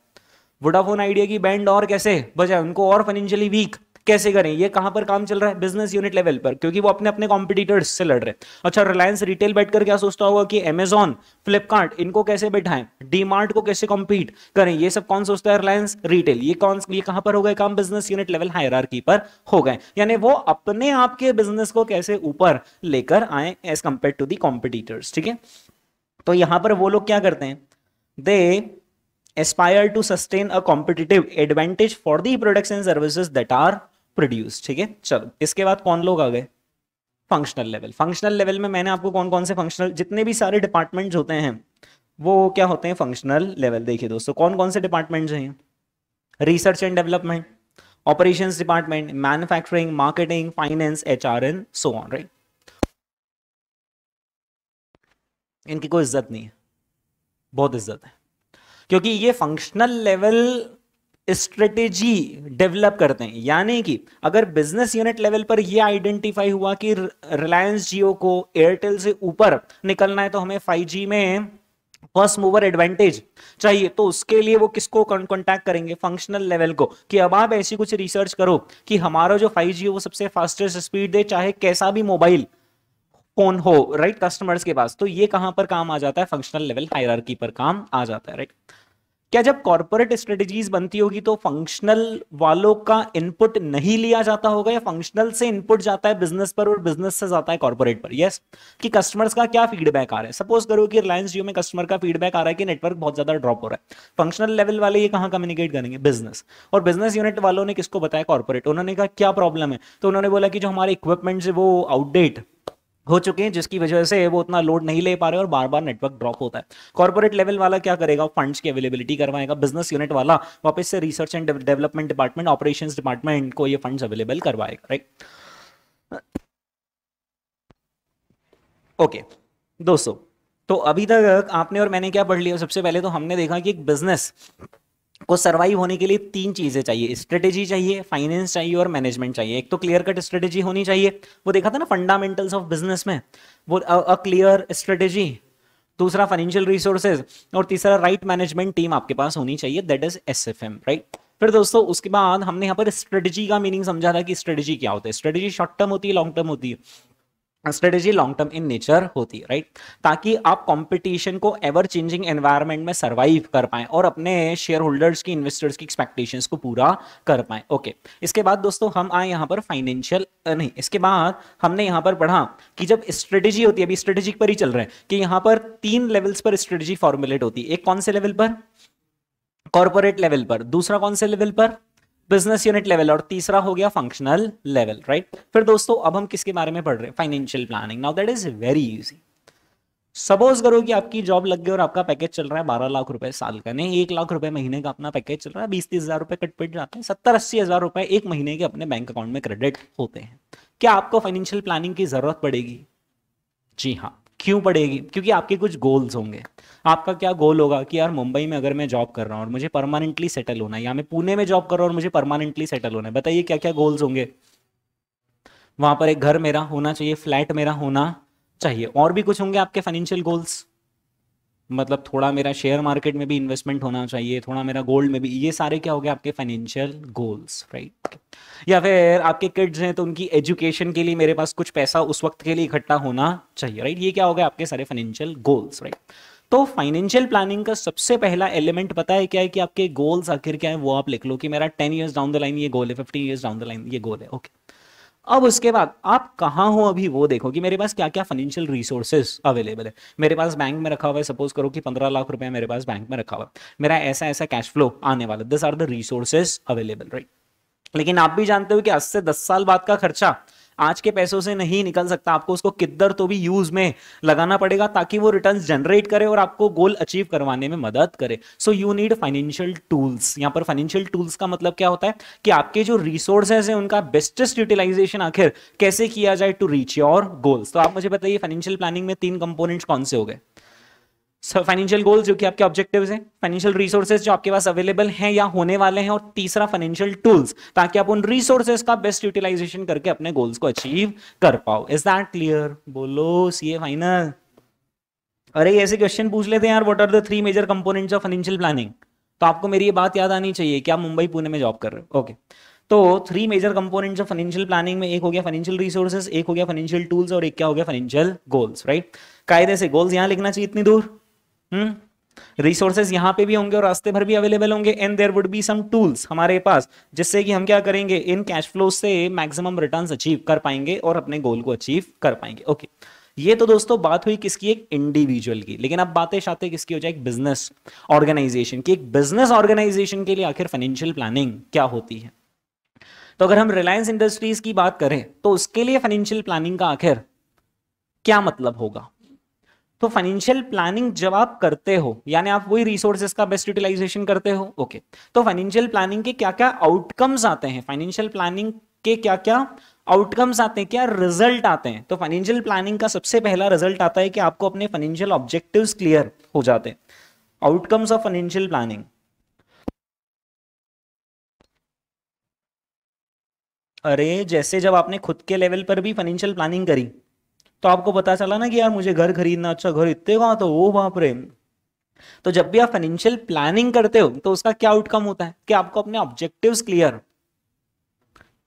वोडाफोन आइडिया की बैंड और कैसे बजाय उनको और फाइनेंशियली वीक कैसे करें ये कहां पर काम चल रहा है बिजनेस यूनिट लेवल पर क्योंकि वो अपने अपने कॉम्पिटिटर्स से लड़ रहे हैं अच्छा रिलायंस रिटेल बैठकर क्या सोचता होगा कि एमेजॉन फ्लिपकार्ट इनको कैसे बैठाएं डीमार्ट को कैसे कॉम्पीट करें ये सब कौन सोचता है रिलायंस रिटेल ये कौन ये कहां पर हो गए काम बिजनेस यूनिट लेवल हायर पर हो गए यानी वो अपने आप के बिजनेस को कैसे ऊपर लेकर आए as compared to the competitors ठीक है तो यहां पर वो लोग क्या करते हैं they aspire to sustain a competitive advantage for the products and services that are produce ठीक है चलो इसके बाद कौन लोग आ गए फंक्शनल लेवल फंक्शनल लेवल में मैंने आपको कौन कौन से फंक्शनल जितने भी सारे डिपार्टमेंट्स होते हैं वो क्या होते हैं फंक्शनल लेवल देखिए दोस्तों कौन कौन से डिपार्टमेंट्स हैं research and development operations department manufacturing marketing finance H R and so on right इनकी कोई इज्जत नहीं है बहुत इज्जत है क्योंकि ये फंक्शनल लेवल स्ट्रेटेजी डेवलप करते हैं यानी कि अगर बिजनेस यूनिट लेवल पर यह आइडेंटिफाई हुआ कि रिलायंस जियो को एयरटेल से ऊपर निकलना है तो हमें 5G में फर्स्ट मूवर एडवांटेज चाहिए तो उसके लिए वो किसको कॉन्टैक्ट करेंगे फंक्शनल लेवल को कि अब आप ऐसी कुछ रिसर्च करो कि हमारा जो फाइव जी वो सबसे फास्टेस्ट स्पीड दे चाहे कैसा भी मोबाइल फोन हो राइट right? कस्टमर्स के पास तो ये कहां पर काम आ जाता है फंक्शनल लेवल हायरार्की पर काम आ जाता है राइट right? क्या जब कॉर्पोरेट स्ट्रेटेजीज बनती होगी तो फंक्शनल वालों का इनपुट नहीं लिया जाता होगा या फंक्शनल से इनपुट जाता है बिजनेस पर और बिजनेस से जाता है कॉर्पोरेट पर यस yes. कि कस्टमर्स का क्या फीडबैक आ रहा है सपोज करो कि रिलायंस जियो में कस्टमर का फीडबैक आ रहा है कि नेटवर्क बहुत ज्यादा ड्रॉप हो रहा है फंक्शनल लेवल वाले ये कहाँ कम्युनिकेट करेंगे बिजनेस और बिजनेस यूनिट वालों ने किसको बताया कॉर्पोरेट उन्होंने कहा क्या प्रॉब्लम है तो उन्होंने बोला कि जो हमारे इक्विपमेंट्स है वो आउटडेट हो चुके हैं जिसकी वजह से वो उतना लोड नहीं ले पा रहे और बार बार नेटवर्क ड्रॉप होता है कॉर्पोरेट लेवल वाला क्या करेगा फंड्स की अवेलेबिलिटी करवाएगा बिजनेस यूनिट वाला वापस से research and development department operations department को ये फंड्स अवेलेबल करवाएगा राइट ओके दोस्तों तो अभी तक आपने और मैंने क्या पढ़ लिया सबसे पहले तो हमने देखा कि एक बिजनेस को सर्वाइव होने के लिए तीन चीज़ें चाहिए स्ट्रेटेजी चाहिए फाइनेंस चाहिए और मैनेजमेंट चाहिए एक तो क्लियर कट स्ट्रेटेजी होनी चाहिए वो देखा था ना फंडामेंटल्स ऑफ बिजनेस में वो अ क्लियर स्ट्रेटेजी दूसरा फाइनेंशियल रिसोर्सेज और तीसरा राइट मैनेजमेंट टीम आपके पास होनी चाहिए that is S F M right फिर दोस्तों उसके बाद हमने यहाँ पर स्ट्रेटजी का मीनिंग समझा था कि स्ट्रेटेजी क्या होता है स्ट्रेटेजी शॉर्ट टर्म होती है लॉन्ग टर्म होती है strategy long term in nature होती है राइट ताकि आप कंपटीशन को एवर चेंजिंग एनवायरनमेंट में सरवाइव कर पाए और अपने शेयर होल्डर्स की इन्वेस्टर्स की एक्सपेक्टेशंस को पूरा कर पाए ओके okay. इसके बाद दोस्तों हम आए यहाँ पर फाइनेंशियल नहीं इसके बाद हमने यहाँ पर पढ़ा कि जब स्ट्रेटेजी होती है अभी स्ट्रेटेजिक पर ही चल रहे हैं कि यहाँ पर तीन लेवल्स पर स्ट्रेटेजी फॉर्मुलेट होती है एक कौन से लेवल पर कॉर्पोरेट लेवल पर दूसरा कौन से लेवल पर बिजनेस यूनिट लेवल और तीसरा हो गया फंक्शनल लेवल राइट फिर दोस्तों अब हम किसके बारे में पढ़ रहे हैं financial planning now that is very easy suppose करो कि आपकी जॉब लग गई और आपका पैकेज चल रहा है बारह लाख रुपए साल का नहीं एक लाख रुपए महीने का अपना पैकेज चल रहा है बीस तीस हजार रुपए कट पिट जाते हैं सत्तर अस्सी हजार रुपए एक महीने के अपने बैंक अकाउंट में क्रेडिट होते हैं क्या आपको फाइनेंशियल प्लानिंग की जरूरत पड़ेगी जी हाँ क्यों पड़ेगी क्योंकि आपके कुछ गोल्स होंगे आपका क्या गोल होगा कि यार मुंबई में अगर मैं जॉब कर रहा हूँ और मुझे परमानेंटली सेटल होना है या मैं पुणे में जॉब कर रहा हूँ और मुझे परमानेंटली सेटल होना है बताइए क्या क्या गोल्स होंगे वहां पर एक घर मेरा होना चाहिए फ्लैट मेरा होना चाहिए और भी कुछ होंगे आपके फाइनेंशियल गोल्स मतलब थोड़ा मेरा शेयर मार्केट में भी इन्वेस्टमेंट होना चाहिए थोड़ा मेरा गोल्ड में भी ये सारे क्या हो गए आपके फाइनेंशियल गोल्स राइट या फिर आपके किड्स हैं तो उनकी एजुकेशन के लिए मेरे पास कुछ पैसा उस वक्त के लिए इकट्ठा होना चाहिए राइट ये क्या हो गया आपके सारे फाइनेंशियल गोल्स राइट तो फाइनेंशियल प्लानिंग का सबसे पहला एलिमेंट पता है क्या है कि आपके गोल्स आखिर क्या है वो आप लिख लो कि मेरा ten years down the line ये गोल है fifteen years down the line ये गोल है ओके okay. अब उसके बाद आप कहाँ हो अभी वो देखो कि मेरे पास क्या क्या फाइनेंशियल रिसोर्सेज अवेलेबल है मेरे पास बैंक में रखा हुआ है सपोज करो कि पंद्रह लाख रुपया मेरे पास बैंक में रखा हुआ है मेरा ऐसा ऐसा कैश फ्लो आने वाला this are the resources available right लेकिन आप भी जानते हो कि आज से दस साल बाद का खर्चा आज के पैसों से नहीं निकल सकता आपको उसको किधर तो भी यूज में लगाना पड़ेगा ताकि वो रिटर्न जनरेट करे और आपको गोल अचीव करवाने में मदद करे so you need financial tools यहाँ पर फाइनेंशियल टूल्स का मतलब क्या होता है कि आपके जो रिसोर्सेज है उनका बेस्टेस्ट यूटिलाइजेशन आखिर कैसे किया जाए टू रीच योर गोल्स तो आप मुझे बताइए फाइनेंशियल प्लानिंग में तीन कंपोनेंट्स कौन से हो गए फाइनेंशियल गोल्स जो कि आपके ऑब्जेक्टिव हैं फाइनेंशियल रिसोर्सेज जो आपके पास अवेलेबल हैं या होने वाले हैं और तीसरा फाइनेंशियल टूल्स ताकि आप उन रिसोर्सेज का बेस्ट यूटिलाइजेशन करके अपने गोल्स को अचीव कर पाओ इज दैट क्लियर बोलो सीए फाइनल अरे ऐसे क्वेश्चन पूछ लेते हैं यार what are the three major components of financial planning तो आपको मेरी ये बात याद आनी चाहिए कि आप मुंबई पुणे में जॉब कर रहे हो ओके तो three major components of financial planning में एक हो गया फाइनेंशियल रिसोर्सेज एक हो गया फाइनेंशियल टूल्स और एक क्या हो गया फाइनेंशियल गोल्स राइट कायदे से गोल्स यहाँ लिखना चाहिए इतनी दूर रिसोर्सेज hmm? यहां पे भी होंगे और रास्ते भर भी अवेलेबल होंगे and there would be some tools हमारे पास जिससे कि हम क्या करेंगे इन कैश फ्लो से मैक्सिमम रिटर्न अचीव कर पाएंगे और अपने गोल को अचीव कर पाएंगे ओके okay. ये तो दोस्तों बात हुई किसकी एक इंडिविजुअल की लेकिन अब बातें शाते किसकी हो जाए एक बिजनेस ऑर्गेनाइजेशन की एक बिजनेस ऑर्गेनाइजेशन के लिए आखिर फाइनेंशियल प्लानिंग क्या होती है तो अगर हम रिलायंस इंडस्ट्रीज की बात करें तो उसके लिए फाइनेंशियल प्लानिंग का आखिर क्या मतलब होगा तो फाइनेंशियल प्लानिंग जब आप करते हो यानी आप वही रिसोर्सेज का बेस्ट यूटिलाइजेशन करते हो ओके okay. तो फाइनेंशियल प्लानिंग के क्या क्या आउटकम्स आते हैं फाइनेंशियल प्लानिंग के क्या क्या आउटकम्स आते हैं क्या रिजल्ट आते हैं तो फाइनेंशियल प्लानिंग का सबसे पहला रिजल्ट आता है कि आपको अपने फाइनेंशियल ऑब्जेक्टिव क्लियर हो जाते हैं आउटकम्स ऑफ फाइनेंशियल प्लानिंग अरे जैसे जब आपने खुद के लेवल पर भी फाइनेंशियल प्लानिंग करी तो आपको पता चला ना कि यार मुझे घर खरीदना अच्छा घर इतने का तो वो वहां पर तो जब भी आप फाइनेंशियल प्लानिंग करते हो तो उसका क्या आउटकम होता है कि आपको अपने ऑब्जेक्टिव क्लियर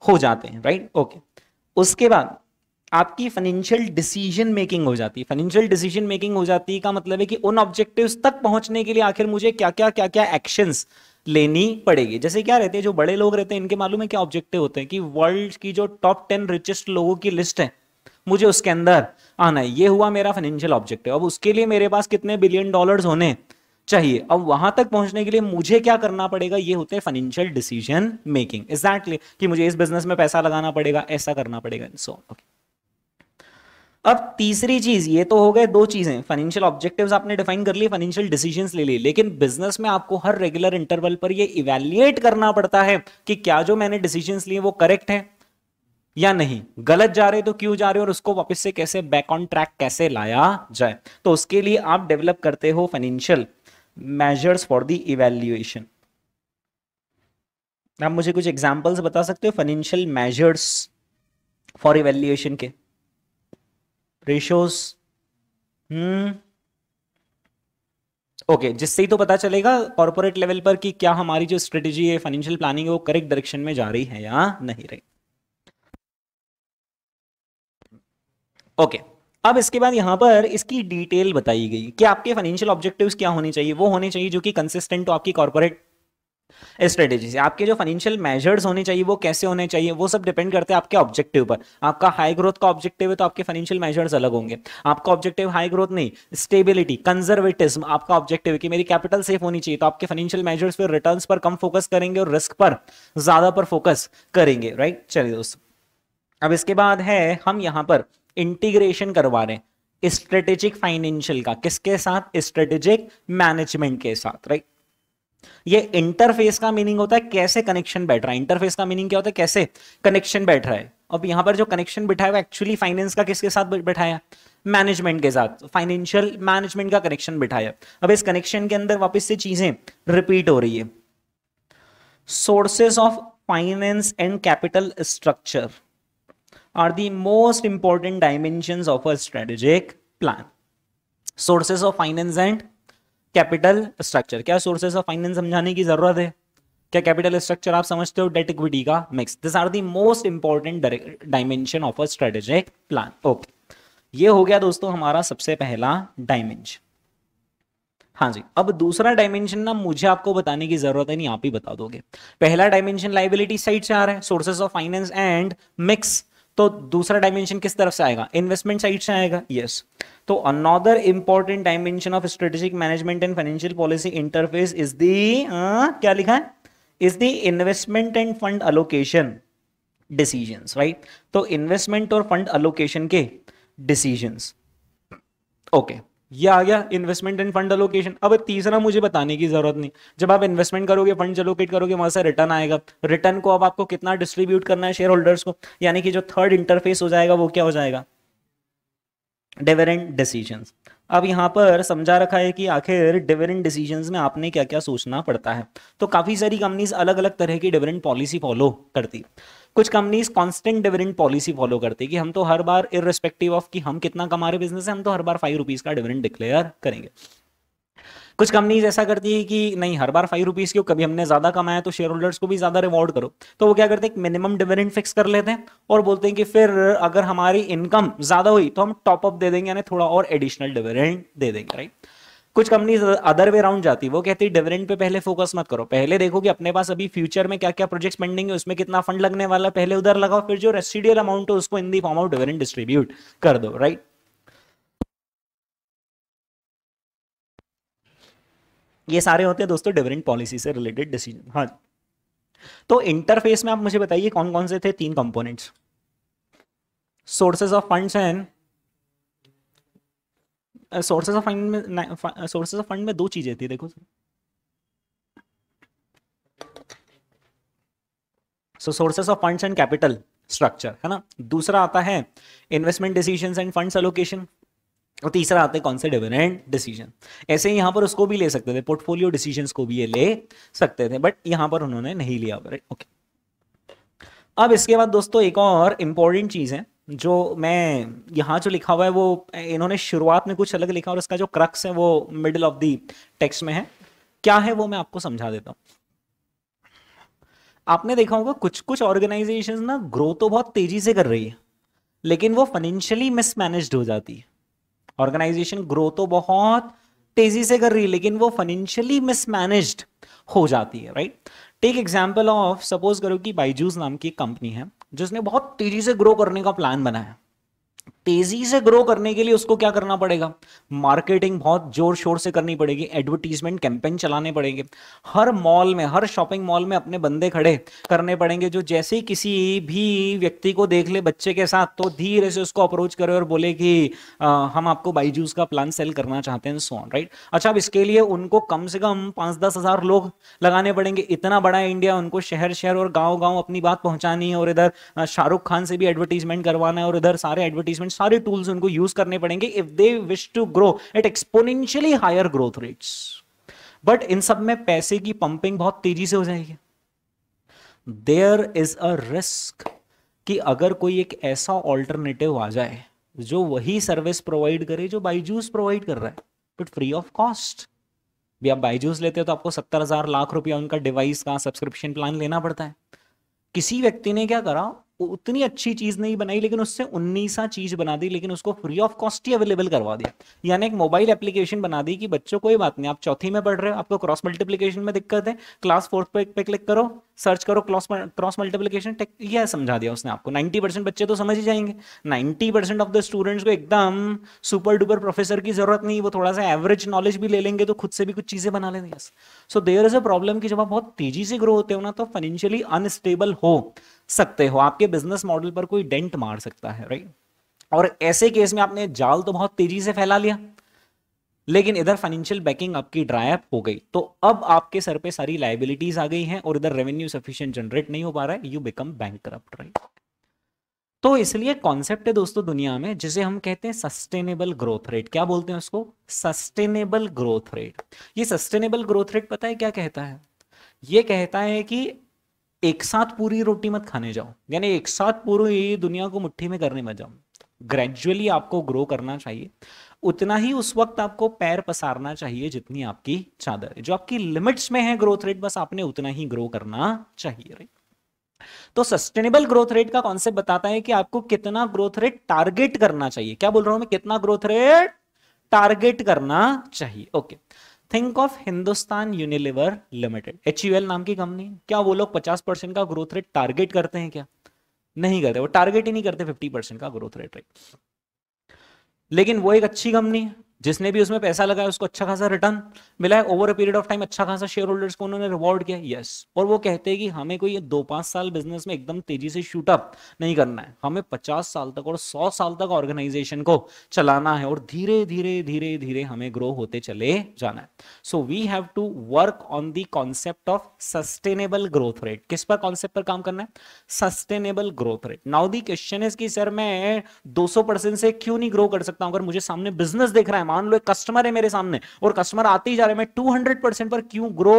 हो जाते हैं राइट ओके उसके बाद आपकी फाइनेंशियल डिसीजन मेकिंग हो जाती है फाइनेंशियल डिसीजन मेकिंग हो जाती है का मतलब है कि उन ऑब्जेक्टिव्स तक पहुंचने के लिए आखिर मुझे क्या क्या क्या क्या एक्शंस लेनी पड़ेगी जैसे क्या रहते हैं जो बड़े लोग रहते हैं इनके मालूम है क्या ऑब्जेक्टिव होते हैं कि वर्ल्ड की जो टॉप टेन रिचेस्ट लोगों की लिस्ट है मुझे उसके अंदर आना है ये हुआ मेरा फाइनेंशियल ऑब्जेक्टिव अब उसके लिए मेरे पास कितने बिलियन डॉलर्स होने चाहिए अब वहां तक पहुंचने के लिए मुझे क्या करना पड़ेगा ये होते हैं फाइनेंशियल डिसीजन मेकिंग एग्जैक्टली कि मुझे इस बिजनेस में पैसा लगाना पड़ेगा ऐसा करना पड़ेगा सो so, okay. अब तीसरी चीज ये तो हो गए दो चीजें फाइनेंशियल ऑब्जेक्टिव्स आपने डिफाइन कर लिए फाइनेंशियल डिसीजन ले लिए लेकिन बिजनेस में आपको हर रेगुलर इंटरवल पर ये इवेल्युएट करना पड़ता है कि क्या जो मैंने डिसीजन लिए वो करेक्ट है या नहीं गलत जा रहे तो क्यों जा रहे हो और उसको वापस से कैसे बैक ऑन ट्रैक कैसे लाया जाए तो उसके लिए आप डेवलप करते हो financial measures for the evaluation आप मुझे कुछ एग्जांपल्स बता सकते हो फाइनेंशियल मेजर्स फॉर इवेल्युएशन के रेशोस हम्म ओके okay, जिससे ही तो पता चलेगा कॉर्पोरेट लेवल पर कि क्या हमारी जो स्ट्रेटेजी है फाइनेंशियल प्लानिंग है वो करेक्ट डायरेक्शन में जा रही है या नहीं रही ओके अब इसके बाद यहां पर इसकी डिटेल बताई गई कि आपके फाइनेंशियल ऑब्जेक्टिव्स क्या होने चाहिए वो होने चाहिए जो कि कंसिस्टेंट हो आपकी कॉर्पोरेट स्ट्रेटेजी से आपके जो फाइनेंशियल मेजर्स होने चाहिए वो कैसे होने चाहिए वो सब डिपेंड करते हैं आपके ऑब्जेक्टिव पर आपका हाई ग्रोथ का ऑब्जेक्टिव है तो आपके फाइनेंशियल मेजर्स अलग होंगे आपका ऑब्जेक्टिव हाई ग्रोथ नहीं स्टेबिलिटी कंजर्वेटिज्म आपका ऑब्जेक्टिव है कि मेरी कैपिटल सेफ होनी चाहिए तो आपके फाइनेंशियल मेजर्स पर रिटर्न पर कम फोकस करेंगे और रिस्क पर ज्यादा पर फोकस करेंगे राइट चलिए दोस्तों अब इसके बाद है हम यहां पर इंटीग्रेशन करवा रहे हैं स्ट्रेटेजिक फाइनेंशियल का किसके साथ स्ट्रेटेजिक मैनेजमेंट के साथ राइट ये इंटरफेस का मीनिंग होता है कैसे कनेक्शन बैठ रहा है इंटरफेस का मीनिंग क्या होता है कैसे कनेक्शन बैठ रहा है अब यहां पर जो कनेक्शन बिठाया हुआ एक्चुअली फाइनेंस का किसके साथ बैठाया मैनेजमेंट के साथ फाइनेंशियल मैनेजमेंट का कनेक्शन बिठाया अब इस कनेक्शन के अंदर वापस से चीजें रिपीट हो रही है sources of finance and capital structure are the most important dimensions of a strategic plan sources of finance and capital structure क्या sources ऑफ फाइनेंस समझाने की जरूरत है क्या कैपिटल स्ट्रक्चर आप समझते हो डेट इक्विटी का mix these are the most important dimension of a strategic plan okay ये हो गया दोस्तों हमारा सबसे पहला डायमेंशन हाँ जी अब दूसरा डायमेंशन ना मुझे आपको बताने की जरूरत है नहीं आप ही बता दोगे पहला डायमेंशन लाइबिलिटी साइड से आ रहा है sources of finance and mix तो दूसरा डायमेंशन किस तरफ से आएगा इन्वेस्टमेंट साइड से आएगा यस yes. तो another important dimension of strategic management and financial policy interface is the क्या लिखा है is the investment and fund allocation decision right तो इन्वेस्टमेंट और फंड अलोकेशन के डिसीजन ओके okay. ये आ गया इन्वेस्टमेंट एंड फंड अलोकेशन अब तीसरा मुझे बताने की जरूरत नहीं जब आप इन्वेस्टमेंट करोगे फंड अलोकेट करोगे वहां से रिटर्न आएगा रिटर्न को अब आपको कितना डिस्ट्रीब्यूट करना है शेयर होल्डर्स को यानी कि जो थर्ड इंटरफेस हो जाएगा वो क्या हो जाएगा डिविडेंड डिसीजन अब यहाँ पर समझा रखा है कि आखिर डिविडेंड डिसीजंस में आपने क्या क्या सोचना पड़ता है तो काफ़ी सारी कंपनीज अलग अलग तरह की डिविडेंड पॉलिसी फॉलो करती है कुछ companies constant dividend policy follow करती है कि हम तो हर बार इरेस्पेक्टिव ऑफ कि हम कितना कमा रहे बिजनेस है हम तो हर बार फाइव रुपीज का डिविडेंड डिक्लेयर करेंगे कुछ कंपनीज ऐसा करती है कि नहीं हर बार फाइव रुपीज क्यों कभी हमने ज्यादा कमाया तो शेयर होल्डर्स को भी ज्यादा रिवॉर्ड करो तो वो क्या करते हैं मिनिमम डिविडेंड फिक्स कर लेते हैं और बोलते हैं कि फिर अगर हमारी इनकम ज्यादा हुई तो हम टॉपअप दे देंगे यानी थोड़ा और एडिशनल डिविडेंड दे देंगे राइट कुछ कंपनी अदर वे राउंड जाती वो कहती है डिविडेंड पे पहले फोकस मत करो पहले देखो कि अपने पास अभी फ्यूचर में क्या क्या प्रोजेक्ट पेंडिंग है उसमें कितना फंड लगने वाला है पहले उधर लगाओ फिर जो रेसिडियल अमाउंट है उसको in the form of dividend distribute कर दो राइट ये सारे होते हैं दोस्तों डिविडेंड पॉलिसी से रिलेटेड डिसीजन हाँ तो इंटरफेस में आप मुझे बताइए कौन कौन से थे तीन components sources of funds and sources of fund में सोर्सेज ऑफ फंड में दो चीजें थी देखो so sources of funds and capital structure है ना दूसरा आता है investment decision and funds allocation और तीसरा आता है कौन से डिविडेंड डिसीजन ऐसे ही यहाँ पर उसको भी ले सकते थे पोर्टफोलियो डिसीजन को भी ये ले सकते थे बट यहाँ पर उन्होंने नहीं लिया ओके अब इसके बाद दोस्तों एक और इम्पोर्टेंट चीज़ है जो मैं यहाँ जो लिखा हुआ है वो इन्होंने शुरुआत में कुछ अलग लिखा और इसका जो क्रक्स है वो मिडिल ऑफ दी टेक्स्ट में है क्या है वो मैं आपको समझा देता हूँ आपने देखा होगा कुछ कुछ ऑर्गेनाइजेशन ना ग्रो तो बहुत तेजी से कर रही है लेकिन वो फाइनेंशियली मिसमैनेज हो जाती है ऑर्गेनाइजेशन ग्रो तो बहुत तेजी से कर रही है लेकिन वो फाइनेंशियली मिसमैनेज हो जाती है right take example of suppose करो कि बाइजूस नाम की कंपनी है जिसने बहुत तेजी से ग्रो करने का प्लान बनाया तेजी से ग्रो करने के लिए उसको क्या करना पड़ेगा मार्केटिंग बहुत जोर शोर से करनी पड़ेगी एडवर्टीजमेंट कैंपेन चलाने पड़ेंगे हर मॉल में हर शॉपिंग मॉल में अपने बंदे खड़े करने पड़ेंगे जो जैसे ही किसी भी व्यक्ति को देख ले बच्चे के साथ तो धीरे से उसको अप्रोच करे और बोले कि आ, हम आपको बाईजूस का प्लान सेल करना चाहते हैं सोन राइट अच्छा अब इसके लिए उनको कम से कम पांच दस हजार लोग लगाने पड़ेंगे इतना बड़ा इंडिया उनको शहर शहर और गाँव गाँव अपनी बात पहुंचानी है और इधर शाहरुख खान से भी एडवर्टीजमेंट करवाना है और इधर सारे एडवर्टीजमेंट सारे टूल्स उनको यूज करने पड़ेंगे if they wish to grow at exponentially higher growth rates but इन सब में पैसे की पंपिंग बहुत तेजी से हो जाएगी देयर इज अ रिस्क कि अगर कोई एक ऐसा ऑल्टरनेटिव आ जाए जो वही सर्विस प्रोवाइड करे जो बाईजूस प्रोवाइड कर रहा है बट फ्री ऑफ कॉस्ट भी आप बाईजूस लेते हो तो आपको सत्तर हजार लाख रुपया उनका डिवाइस का सब्सक्रिप्शन प्लान लेना पड़ता है किसी व्यक्ति ने क्या करा उतनी अच्छी चीज नहीं बनाई लेकिन उससे उन्नीसा चीज बना दी लेकिन उसको फ्री ऑफ कॉस्ट ही अवेलेबल करवा दिया यानी एक मोबाइल एप्लीकेशन बना दी कि बच्चों कोई बात नहीं आप चौथी में पढ़ रहे हो आपको क्रॉस मल्टीप्लीकेशन में दिक्कत है क्लास फोर्थ पे, पे क्लिक करो सर्च करो क्रॉस क्रॉस मल्टीप्लीकेशन यह समझा दिया उसने आपको नाइन्टी परसेंट बच्चे तो समझ ही जाएंगे ninety percent of the students को एकदम सुपर डुपर प्रोफेसर की जरूरत नहीं वो थोड़ा सा एवरेज नॉलेज भी ले लेंगे तो खुद से भी कुछ चीजें बना लेंगे so there is a problem कि जब आप बहुत तेजी से ग्रो होते हो ना तो फाइनेंशियली अनस्टेबल हो सकते हो आपके बिजनेस मॉडल पर कोई डेंट मार सकता है राइट और ऐसे केस में आपने जाल तो बहुत तेजी से फैला लिया लेकिन इधर फाइनेंशियल बैकिंग आपकी ड्राई अप हो गई तो अब आपके सर पे सारी लाइबिलिटीज आ गई हैं और इधर रेवेन्यू सफिशियंट जनरेट नहीं हो पा रहा है you become bankrupt right तो इसलिए कॉन्सेप्ट है दोस्तों दुनिया में जिसे हम कहते हैं सस्टेनेबल ग्रोथ रेट क्या बोलते हैं उसको सस्टेनेबल ग्रोथ रेट ये सस्टेनेबल ग्रोथ रेट पता है क्या कहता है ये कहता है कि एक साथ पूरी रोटी मत खाने जाओ यानी एक साथ पूरी दुनिया को मुट्ठी में करने मत जाओ ग्रेजुअली आपको ग्रो करना चाहिए उतना ही उस वक्त आपको पैर पसारना चाहिए जितनी आपकी चादर जो आपकी लिमिट्स में है ग्रोथ रेट बस आपने उतना ही ग्रो करना चाहिए रे। तो सस्टेनेबल ग्रोथ रेट का कॉन्सेप्ट बताता है कि आपको कितना ग्रोथ रेट टारगेट करना चाहिए क्या बोल रहा हूं मैं कितना ग्रोथ रेट टारगेट करना चाहिए okay okay. Think of Hindustan Unilever Limited H नाम की कंपनी क्या वो लोग पचास परसेंट का ग्रोथ रेट टारगेट करते हैं क्या नहीं करते वो टारगेट ही नहीं करते फिफ्टी परसेंट का ग्रोथ रेट रेट लेकिन वो एक अच्छी कंपनी है जिसने भी उसमें पैसा लगाया उसको अच्छा खासा रिटर्न मिला है over a period of time अच्छा खासा शेयर होल्डर्स को उन्होंने रिवॉर्ड किया यस yes. और वो कहते हैं कि हमें कोई दो पांच साल बिजनेस में एकदम तेजी से शूट अप नहीं करना है हमें पचास साल तक और सौ साल तक ऑर्गेनाइजेशन को चलाना है और धीरे धीरे धीरे धीरे हमें ग्रो होते चले जाना है so we have to work on the concept of sustainable growth rate किस पर कॉन्सेप्ट पर काम करना है sustainable growth rate now the question is की सर मैं दो परसेंट से क्यों नहीं ग्रो कर सकता हूं अगर मुझे सामने बिजनेस देख रहा है मान लो एक कस्टमर है मेरे सामने और कस्टमर आते ही जा रहे हैं मैं टू हंड्रेड परसेंट पर क्यों ग्रो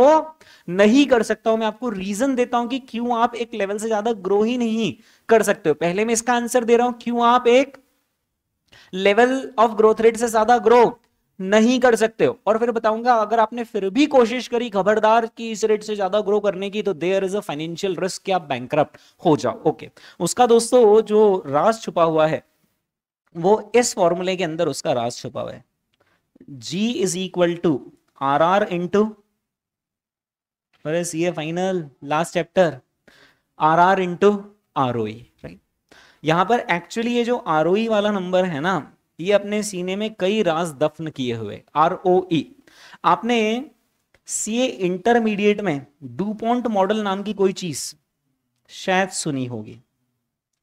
नहीं कर सकता हूं मैं आपको रीजन देता हूं कि क्यों आप एक लेवल से ज्यादा ग्रो ही नहीं कर सकते हो पहले मैं इसका आंसर दे रहा हूं क्यों आप एक लेवल ऑफ ग्रोथ रेट से ज्यादा ग्रो नहीं कर सकते हो और फिर बताऊंगा अगर आपने फिर भी कोशिश करी खबरदार कि इस रेट से ज्यादा ग्रो करने की तो there is a financial risk आप बैंक हो जाओ ओके उसका दोस्तों जो राज छुपा हुआ है वो इस फॉर्मूले के अंदर उसका राज छुपा हुआ है G is equal to RR into what is ये final last chapter RR into ROE right यहाँ पर actually ये जो ROE वाला number है ना ये अपने सीने में कई राज दफन किए हुए आर ओ ई आपने सी इंटरमीडिएट में डूपॉन्ट मॉडल नाम की कोई चीज शायद सुनी होगी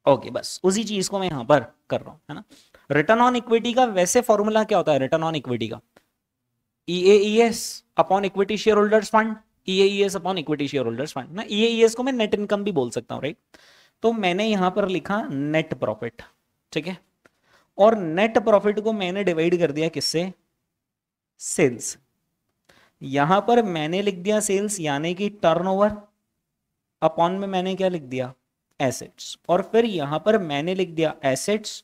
ओके okay, बस उसी चीज को मैं यहां पर कर रहा हूं है ना रिटर्न ऑन इक्विटी का वैसे फॉर्मूला क्या होता है रिटर्न ऑन इक्विटी का E S upon equity share holders fund E S upon equity share holders fund ना ईएस e e को मैं नेट इनकम भी बोल सकता हूँ राइट तो मैंने यहां पर लिखा नेट प्रॉफिट ठीक है और नेट प्रॉफिट को मैंने डिवाइड कर दिया किससे सेल्स यहां पर मैंने लिख दिया सेल्स यानी कि टर्नओवर अपॉन में मैंने क्या लिख दिया एसेट्स और फिर यहां पर मैंने लिख दिया एसेट्स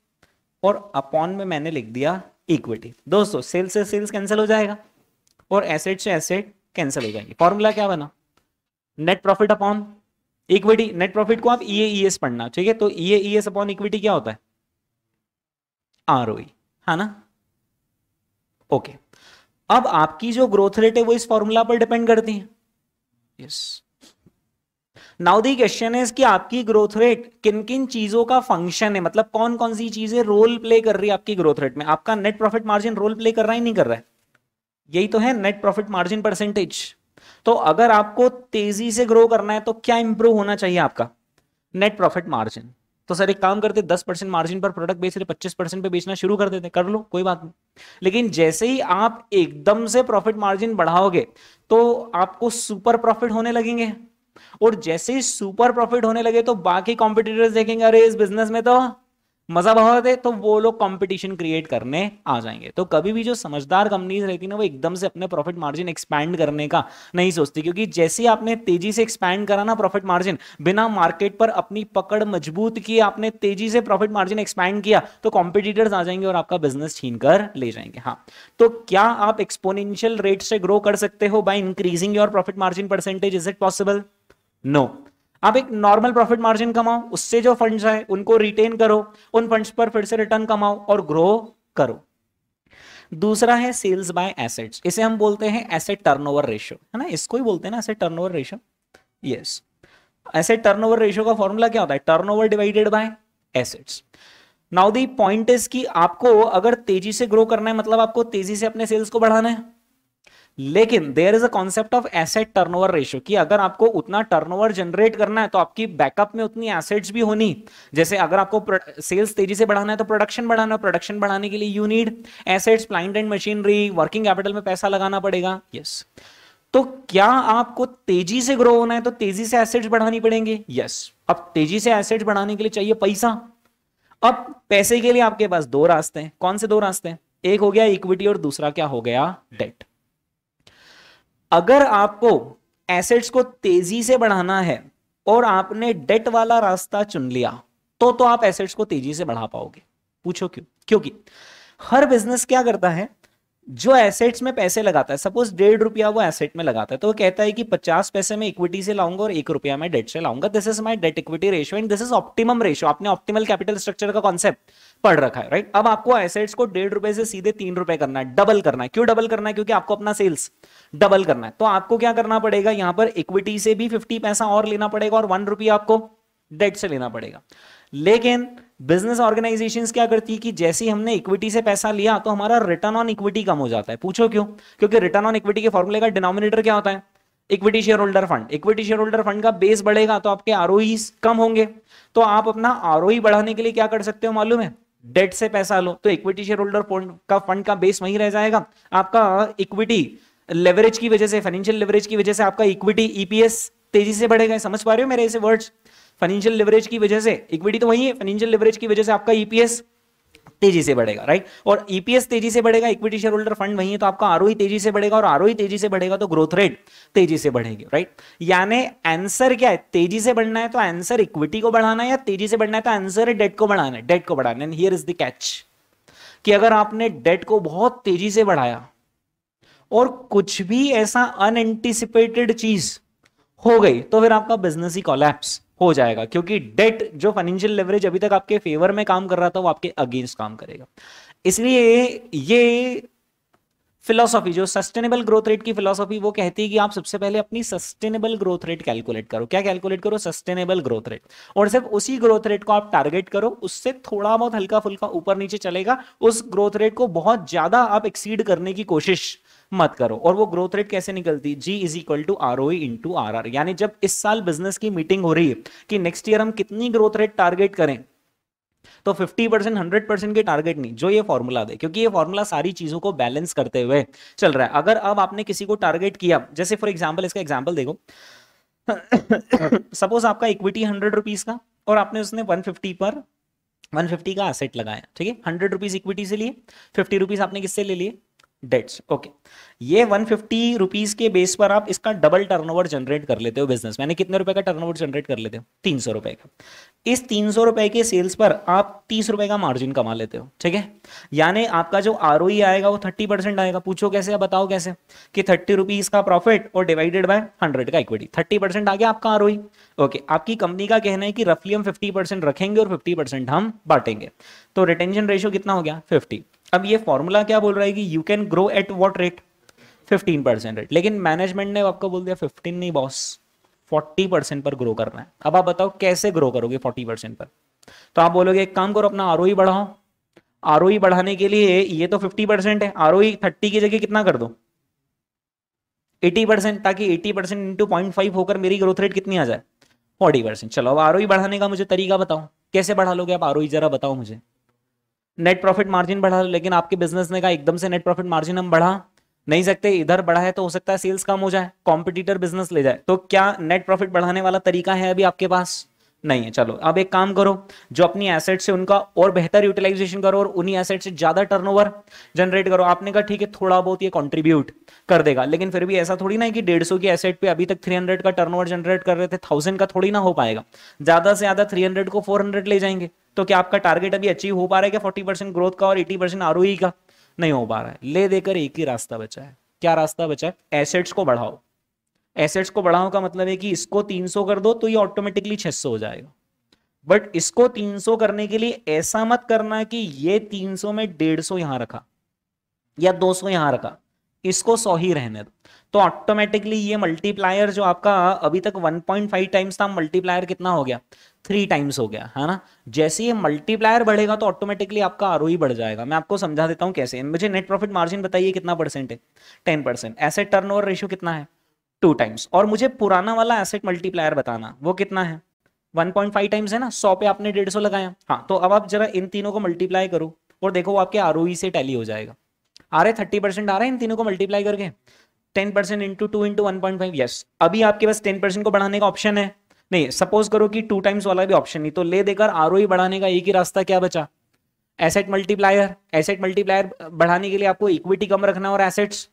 और अपॉन में मैंने लिख दिया इक्विटी दोस्तों सेल्स से सेल्स कैंसिल हो जाएगा और एसेट से एसेट कैंसिल हो जाएगी फॉर्मूला क्या बना net profit upon equity net profit को आप ई ई एस पढ़ना ठीक है तो E E S upon equity क्या होता है आर ओ है ना ओके अब आपकी जो ग्रोथ रेट है वो इस फॉर्मूला पर डिपेंड करती है yes yes. Now the question है कि आपकी ग्रोथ रेट किन किन चीजों का फंक्शन है मतलब कौन कौन सी चीजें रोल प्ले कर रही है आपकी ग्रोथ रेट में आपका net profit margin role play कर रहा है नहीं कर रहा है यही तो है नेट प्रॉफिट मार्जिन परसेंटेज तो अगर आपको तेजी से ग्रो करना है तो क्या इंप्रूव होना चाहिए आपका नेट प्रॉफिट मार्जिन तो सर एक काम करते दस परसेंट मार्जिन पर प्रोडक्ट बेच रहे पच्चीस परसेंट पे बेचना शुरू कर देते कर लो कोई बात नहीं लेकिन जैसे ही आप एकदम से प्रॉफिट मार्जिन बढ़ाओगे तो आपको सुपर प्रॉफिट होने लगेंगे और जैसे ही सुपर प्रॉफिट होने लगे तो बाकी कॉम्पिटिटर्स देखेंगे अरे इस बिजनेस में तो मजा बहुत है तो वो लोग कंपटीशन क्रिएट करने आ जाएंगे तो कभी भी जो समझदार कंपनीज रहती है ना वो एकदम से अपने प्रॉफिट मार्जिन एक्सपैंड करने का नहीं सोचती क्योंकि जैसे ही आपने तेजी से एक्सपैंड करा ना प्रॉफिट मार्जिन बिना मार्केट पर अपनी पकड़ मजबूत की आपने तेजी से प्रॉफिट मार्जिन एक्सपैंड किया तो कॉम्पिटिटर्स आ जाएंगे और आपका बिजनेस छीन कर ले जाएंगे हाँ तो क्या आप एक्सपोनेंशियल रेट से ग्रो कर सकते हो by increasing your profit margin percentage is it possible no no. आप एक नॉर्मल प्रॉफिट मार्जिन कमाओ उससे जो फंड्स है उनको रिटेन करो उन फंड्स पर फिर से रिटर्न कमाओ और ग्रो करो दूसरा है सेल्स बाय एसेट्स इसे हम बोलते हैं एसेट टर्नओवर रेशियो है ना इसको ही बोलते हैं ना asset turnover ratio yes asset turnover ratio का फॉर्मूला क्या होता है turnover divided by assets now the point is कि आपको अगर तेजी से ग्रो करना है मतलब आपको तेजी से अपने सेल्स को बढ़ाना है लेकिन there is a concept of asset turnover ratio कि अगर आपको उतना टर्नओवर जनरेट करना है तो आपकी बैकअप में उतनी एसेट्स भी होनी जैसे अगर आपको सेल्स तेजी से बढ़ाना है तो प्रोडक्शन बढ़ाना प्रोडक्शन बढ़ाने के लिए you need assets plant and machinery working capital में पैसा लगाना पड़ेगा यस yes. तो क्या आपको तेजी से ग्रो होना है तो तेजी से एसेट्स बढ़ानी पड़ेंगे यस yes. अब तेजी से एसेट्स बढ़ाने के लिए चाहिए पैसा अब पैसे के लिए आपके पास दो रास्ते हैं कौन से दो रास्ते हैं एक हो गया इक्विटी और दूसरा क्या हो गया डेट अगर आपको एसेट्स को तेजी से बढ़ाना है और आपने डेट वाला रास्ता चुन लिया तो तो आप एसेट्स को तेजी से बढ़ा पाओगे पूछो क्यों क्योंकि हर बिजनेस क्या करता है जो एसेट्स में पैसे लगाता है सपोज डेढ़ रुपया वो एसेट में लगाता है तो वो कहता है कि पचास पैसे में इक्विटी से लाऊंगा और एक रुपया मैं डेट से लाऊंगा this is my debt equity ratio and this is optimum ratio आपने ऑप्टिमल कैपिटल स्ट्रक्चर का कॉन्सेप्ट पढ़ रखा है राइट अब आपको एसेट्स को डेढ़ रुपए से सीधे तीन रुपए करना है डबल करना है क्यों डबल करना है क्योंकि आपको अपना सेल्स डबल करना है तो आपको क्या करना पड़ेगा यहाँ पर इक्विटी से भी फिफ्टी पैसा और लेना पड़ेगा और वन रुपया आपको डेट से लेना पड़ेगा लेकिन बिजनेस ऑर्गेनाइजेशंस क्या करती है कि जैसे ही हमने इक्विटी से पैसा लिया तो हमारा रिटर्न ऑन इक्विटी कम हो जाता है पूछो क्यों क्योंकि रिटर्न ऑन इक्विटी के फॉर्मूले का डिनोमिनेटर क्या होता है equity share holder fund equity share holder fund का बेस बढ़ेगा तो आपके आर कम होंगे तो आप अपना आर बढ़ाने के लिए क्या कर सकते हो मालूम है डेट से पैसा लो तो इक्विटी शेयर होल्डर का फंड का बेस वहीं रह जाएगा आपका इक्विटी लेवरेज की वजह से फाइनेंशियल लेवरेज की वजह से आपका इक्विटी ईपीएस e तेजी से बढ़ेगा समझ पा रहे हो मेरे ऐसे वर्ड्स फाइनेंशियल लिवरेज की वजह से इक्विटी तो वही है फाइनेंशियल लिवरेज की वजह से आपका ईपीएस e तेजी से बढ़ेगा राइट और ईपीएस e तेजी से बढ़ेगा इक्विटी शेयर होल्डर फंड वही है तो आपका आरओ e तेजी से बढ़ेगा और आरओ तेजी से बढ़ेगा तो ग्रोथ रेट तेजी से बढ़ेगी राइट यानी आंसर क्या है तेजी से बढ़ना है तो आंसर इक्विटी को बढ़ाना है या तेजी से बढ़ना है तो आंसर है डेट को बढ़ाना है डेट को बढ़ाना है हियर इज द कैच कि अगर आपने डेट को बहुत तेजी से बढ़ाया और कुछ भी ऐसा अनएंटिसिपेटेड चीज हो गई तो फिर आपका बिजनेस ही कॉलैप्स हो जाएगा क्योंकि डेट जो फाइनेंशियल लेवरेज अभी तक आपके फेवर में काम कर रहा था वो आपके अगेंस्ट काम करेगा इसलिए ये फिलोसॉफी जो सस्टेनेबल ग्रोथ रेट की फिलोसॉफी वो कहती है कि आप सबसे पहले अपनी सस्टेनेबल ग्रोथ रेट कैलकुलेट करो क्या कैलकुलेट करो सस्टेनेबल ग्रोथ रेट और सिर्फ उसी ग्रोथ रेट को आप टारगेट करो उससे थोड़ा बहुत हल्का फुल्का ऊपर नीचे चलेगा उस ग्रोथ रेट को बहुत ज्यादा आप एक्सीड करने की कोशिश मत करो और वो ग्रोथ रेट कैसे निकलती G is equal to R O into R R यानी जब इस साल बिजनेस की मीटिंग हो रही है कि नेक्स्ट ईयर हम कितनी ग्रोथ रेट टारगेट करें तो 50 परसेंट हंड्रेड परसेंट के टारगेट नहीं जो ये फॉर्मूला दे क्योंकि ये फॉर्मूला सारी चीजों को बैलेंस करते हुए चल रहा है अगर अब आपने किसी को टारगेट किया जैसे फॉर एग्जाम्पल इसका एग्जाम्पल देखो सपोज आपका इक्विटी हंड्रेड रुपीज का और आपने उसने वन फिफ्टी पर 150 का एसेट लगाया ठीक है हंड्रेड रुपीज इक्विटी से लिए फिफ्टी रुपीज आपने किससे ले लिए डेट्स ओके ये वन फिफ्टी रुपीज के बेस पर आप इसका डबल टर्नओवर जनरेट कर लेते हो बिजनेस मैंने कितने रुपए का टर्नओवर जनरेट कर लेते हो तीन सौ रुपए का इस तीन सौ रुपए के सेल्स पर आप तीस रुपए का मार्जिन कमा लेते हो ठीक है यानी आपका जो आर आएगा वो थर्टी परसेंट आएगा पूछो कैसे बताओ कैसे कि थर्टी रुपीज का प्रॉफिट और डिवाइडेड बाय हंड्रेड का इक्विटी थर्टी परसेंट आ गया आपका आर ओके आपकी कंपनी का कहना है कि रफली हम फिफ्टी परसेंट रखेंगे और फिफ्टी परसेंट हम बांटेंगे तो रिटेंशन रेशियो कितना हो गया फिफ्टी अब ये फॉर्मूला क्या बोल रहा है कि you can grow at what rate fifteen percent rate लेकिन मैनेजमेंट ने आपको बोल दिया फिफ्टीन नहीं बॉस फोर्टी परसेंट पर ग्रो करना है अब आप बताओ कैसे ग्रो करोगे फोर्टी परसेंट पर तो आप बोलोगे एक काम करो अपना आर e बढ़ाओ आर e बढ़ाने के लिए ये तो फिफ्टी परसेंट है आर थर्टी e की जगह कितना कर दो एटी परसेंट ताकि eighty percent into point five होकर मेरी ग्रोथ रेट कितनी आ जाए फोर्टी परसेंट चलो अब आर बढ़ाने का मुझे तरीका बताओ कैसे बढ़ा लोगे आप आर जरा बताओ मुझे नेट प्रॉफिट मार्जिन बढ़ा लेकिन आपके बिजनेस ने कहा एकदम से नेट प्रॉफिट मार्जिन हम बढ़ा नहीं सकते इधर बढ़ा है तो हो सकता है सेल्स कम हो जाए कॉम्पिटिटर बिजनेस ले जाए तो क्या नेट प्रॉफिट बढ़ाने वाला तरीका है अभी आपके पास नहीं है चलो अब एक काम करो जो अपनी एसेट से उनका और बेहतर यूटिलाइजेशन करो और उन्हीं एसेट से ज्यादा टर्नओवर जनरेट करो आपने कहा ठीक है थोड़ा बहुत ये कंट्रीब्यूट कर देगा लेकिन फिर भी ऐसा थोड़ी ना है कि डेढ़ सौ की एसेट पे अभी तक 300 का टर्नओवर जनरेट कर रहे थे थाउजेंड का थोड़ी ना हो पाएगा ज्यादा से ज्यादा थ्री को फोर ले जाएंगे तो क्या आपका टारगेट अभी अचीव हो पा रहा है क्या फोर्टी परसेंट ग्रोथ का और एटी परसेंट आर का नहीं हो पा रहा है ले देकर एक ही रास्ता बचा है क्या रास्ता बचा है एसेट्स को बढ़ाओ एसेट्स को बढ़ाओ का मतलब है कि इसको 300 कर दो तो ये ऑटोमेटिकली 600 हो जाएगा बट इसको 300 करने के लिए ऐसा मत करना कि ये 300 में 150 यहां रखा या 200 यहां रखा इसको सौ ही रहने दो तो ऑटोमेटिकली ये मल्टीप्लायर जो आपका अभी तक 1.5 टाइम्स था मल्टीप्लायर कितना हो गया थ्री टाइम्स हो गया है ना जैसे ये मल्टीप्लायर बढ़ेगा तो ऑटोमेटिकली आपका आर e बढ़ जाएगा मैं आपको समझा देता हूँ कैसे मुझे नेट प्रॉफिट मार्जिन बताइए कितना परसेंट है ten percent asset turnover कितना है टू टाइम्स और मुझे पुराना वाला एसेट मल्टीप्लायर बताना वो कितना है 1.5 टाइम्स है ना सौ पे आपने डेढ़ सौ लगाया हाँ तो अब आप जरा इन तीनों को मल्टीप्लाई करो और देखो वो आपके आर e से टैली हो जाएगा आ रहे थर्टी परसेंट आ रहा है इन तीनों को मल्टीप्लाई करके ten percent into two into one point five अभी आपके पास टेन परसेंट को बढ़ाने का ऑप्शन है नहीं सपोज करो कि टू टाइम्स वाला भी ऑप्शन नहीं तो ले देकर आर बढ़ाने का एक ही रास्ता क्या बचा एसेट मल्टीप्लायर एसेट मल्टीप्लायर बढ़ाने के लिए आपको इक्विटी कम रखना और एसेट्स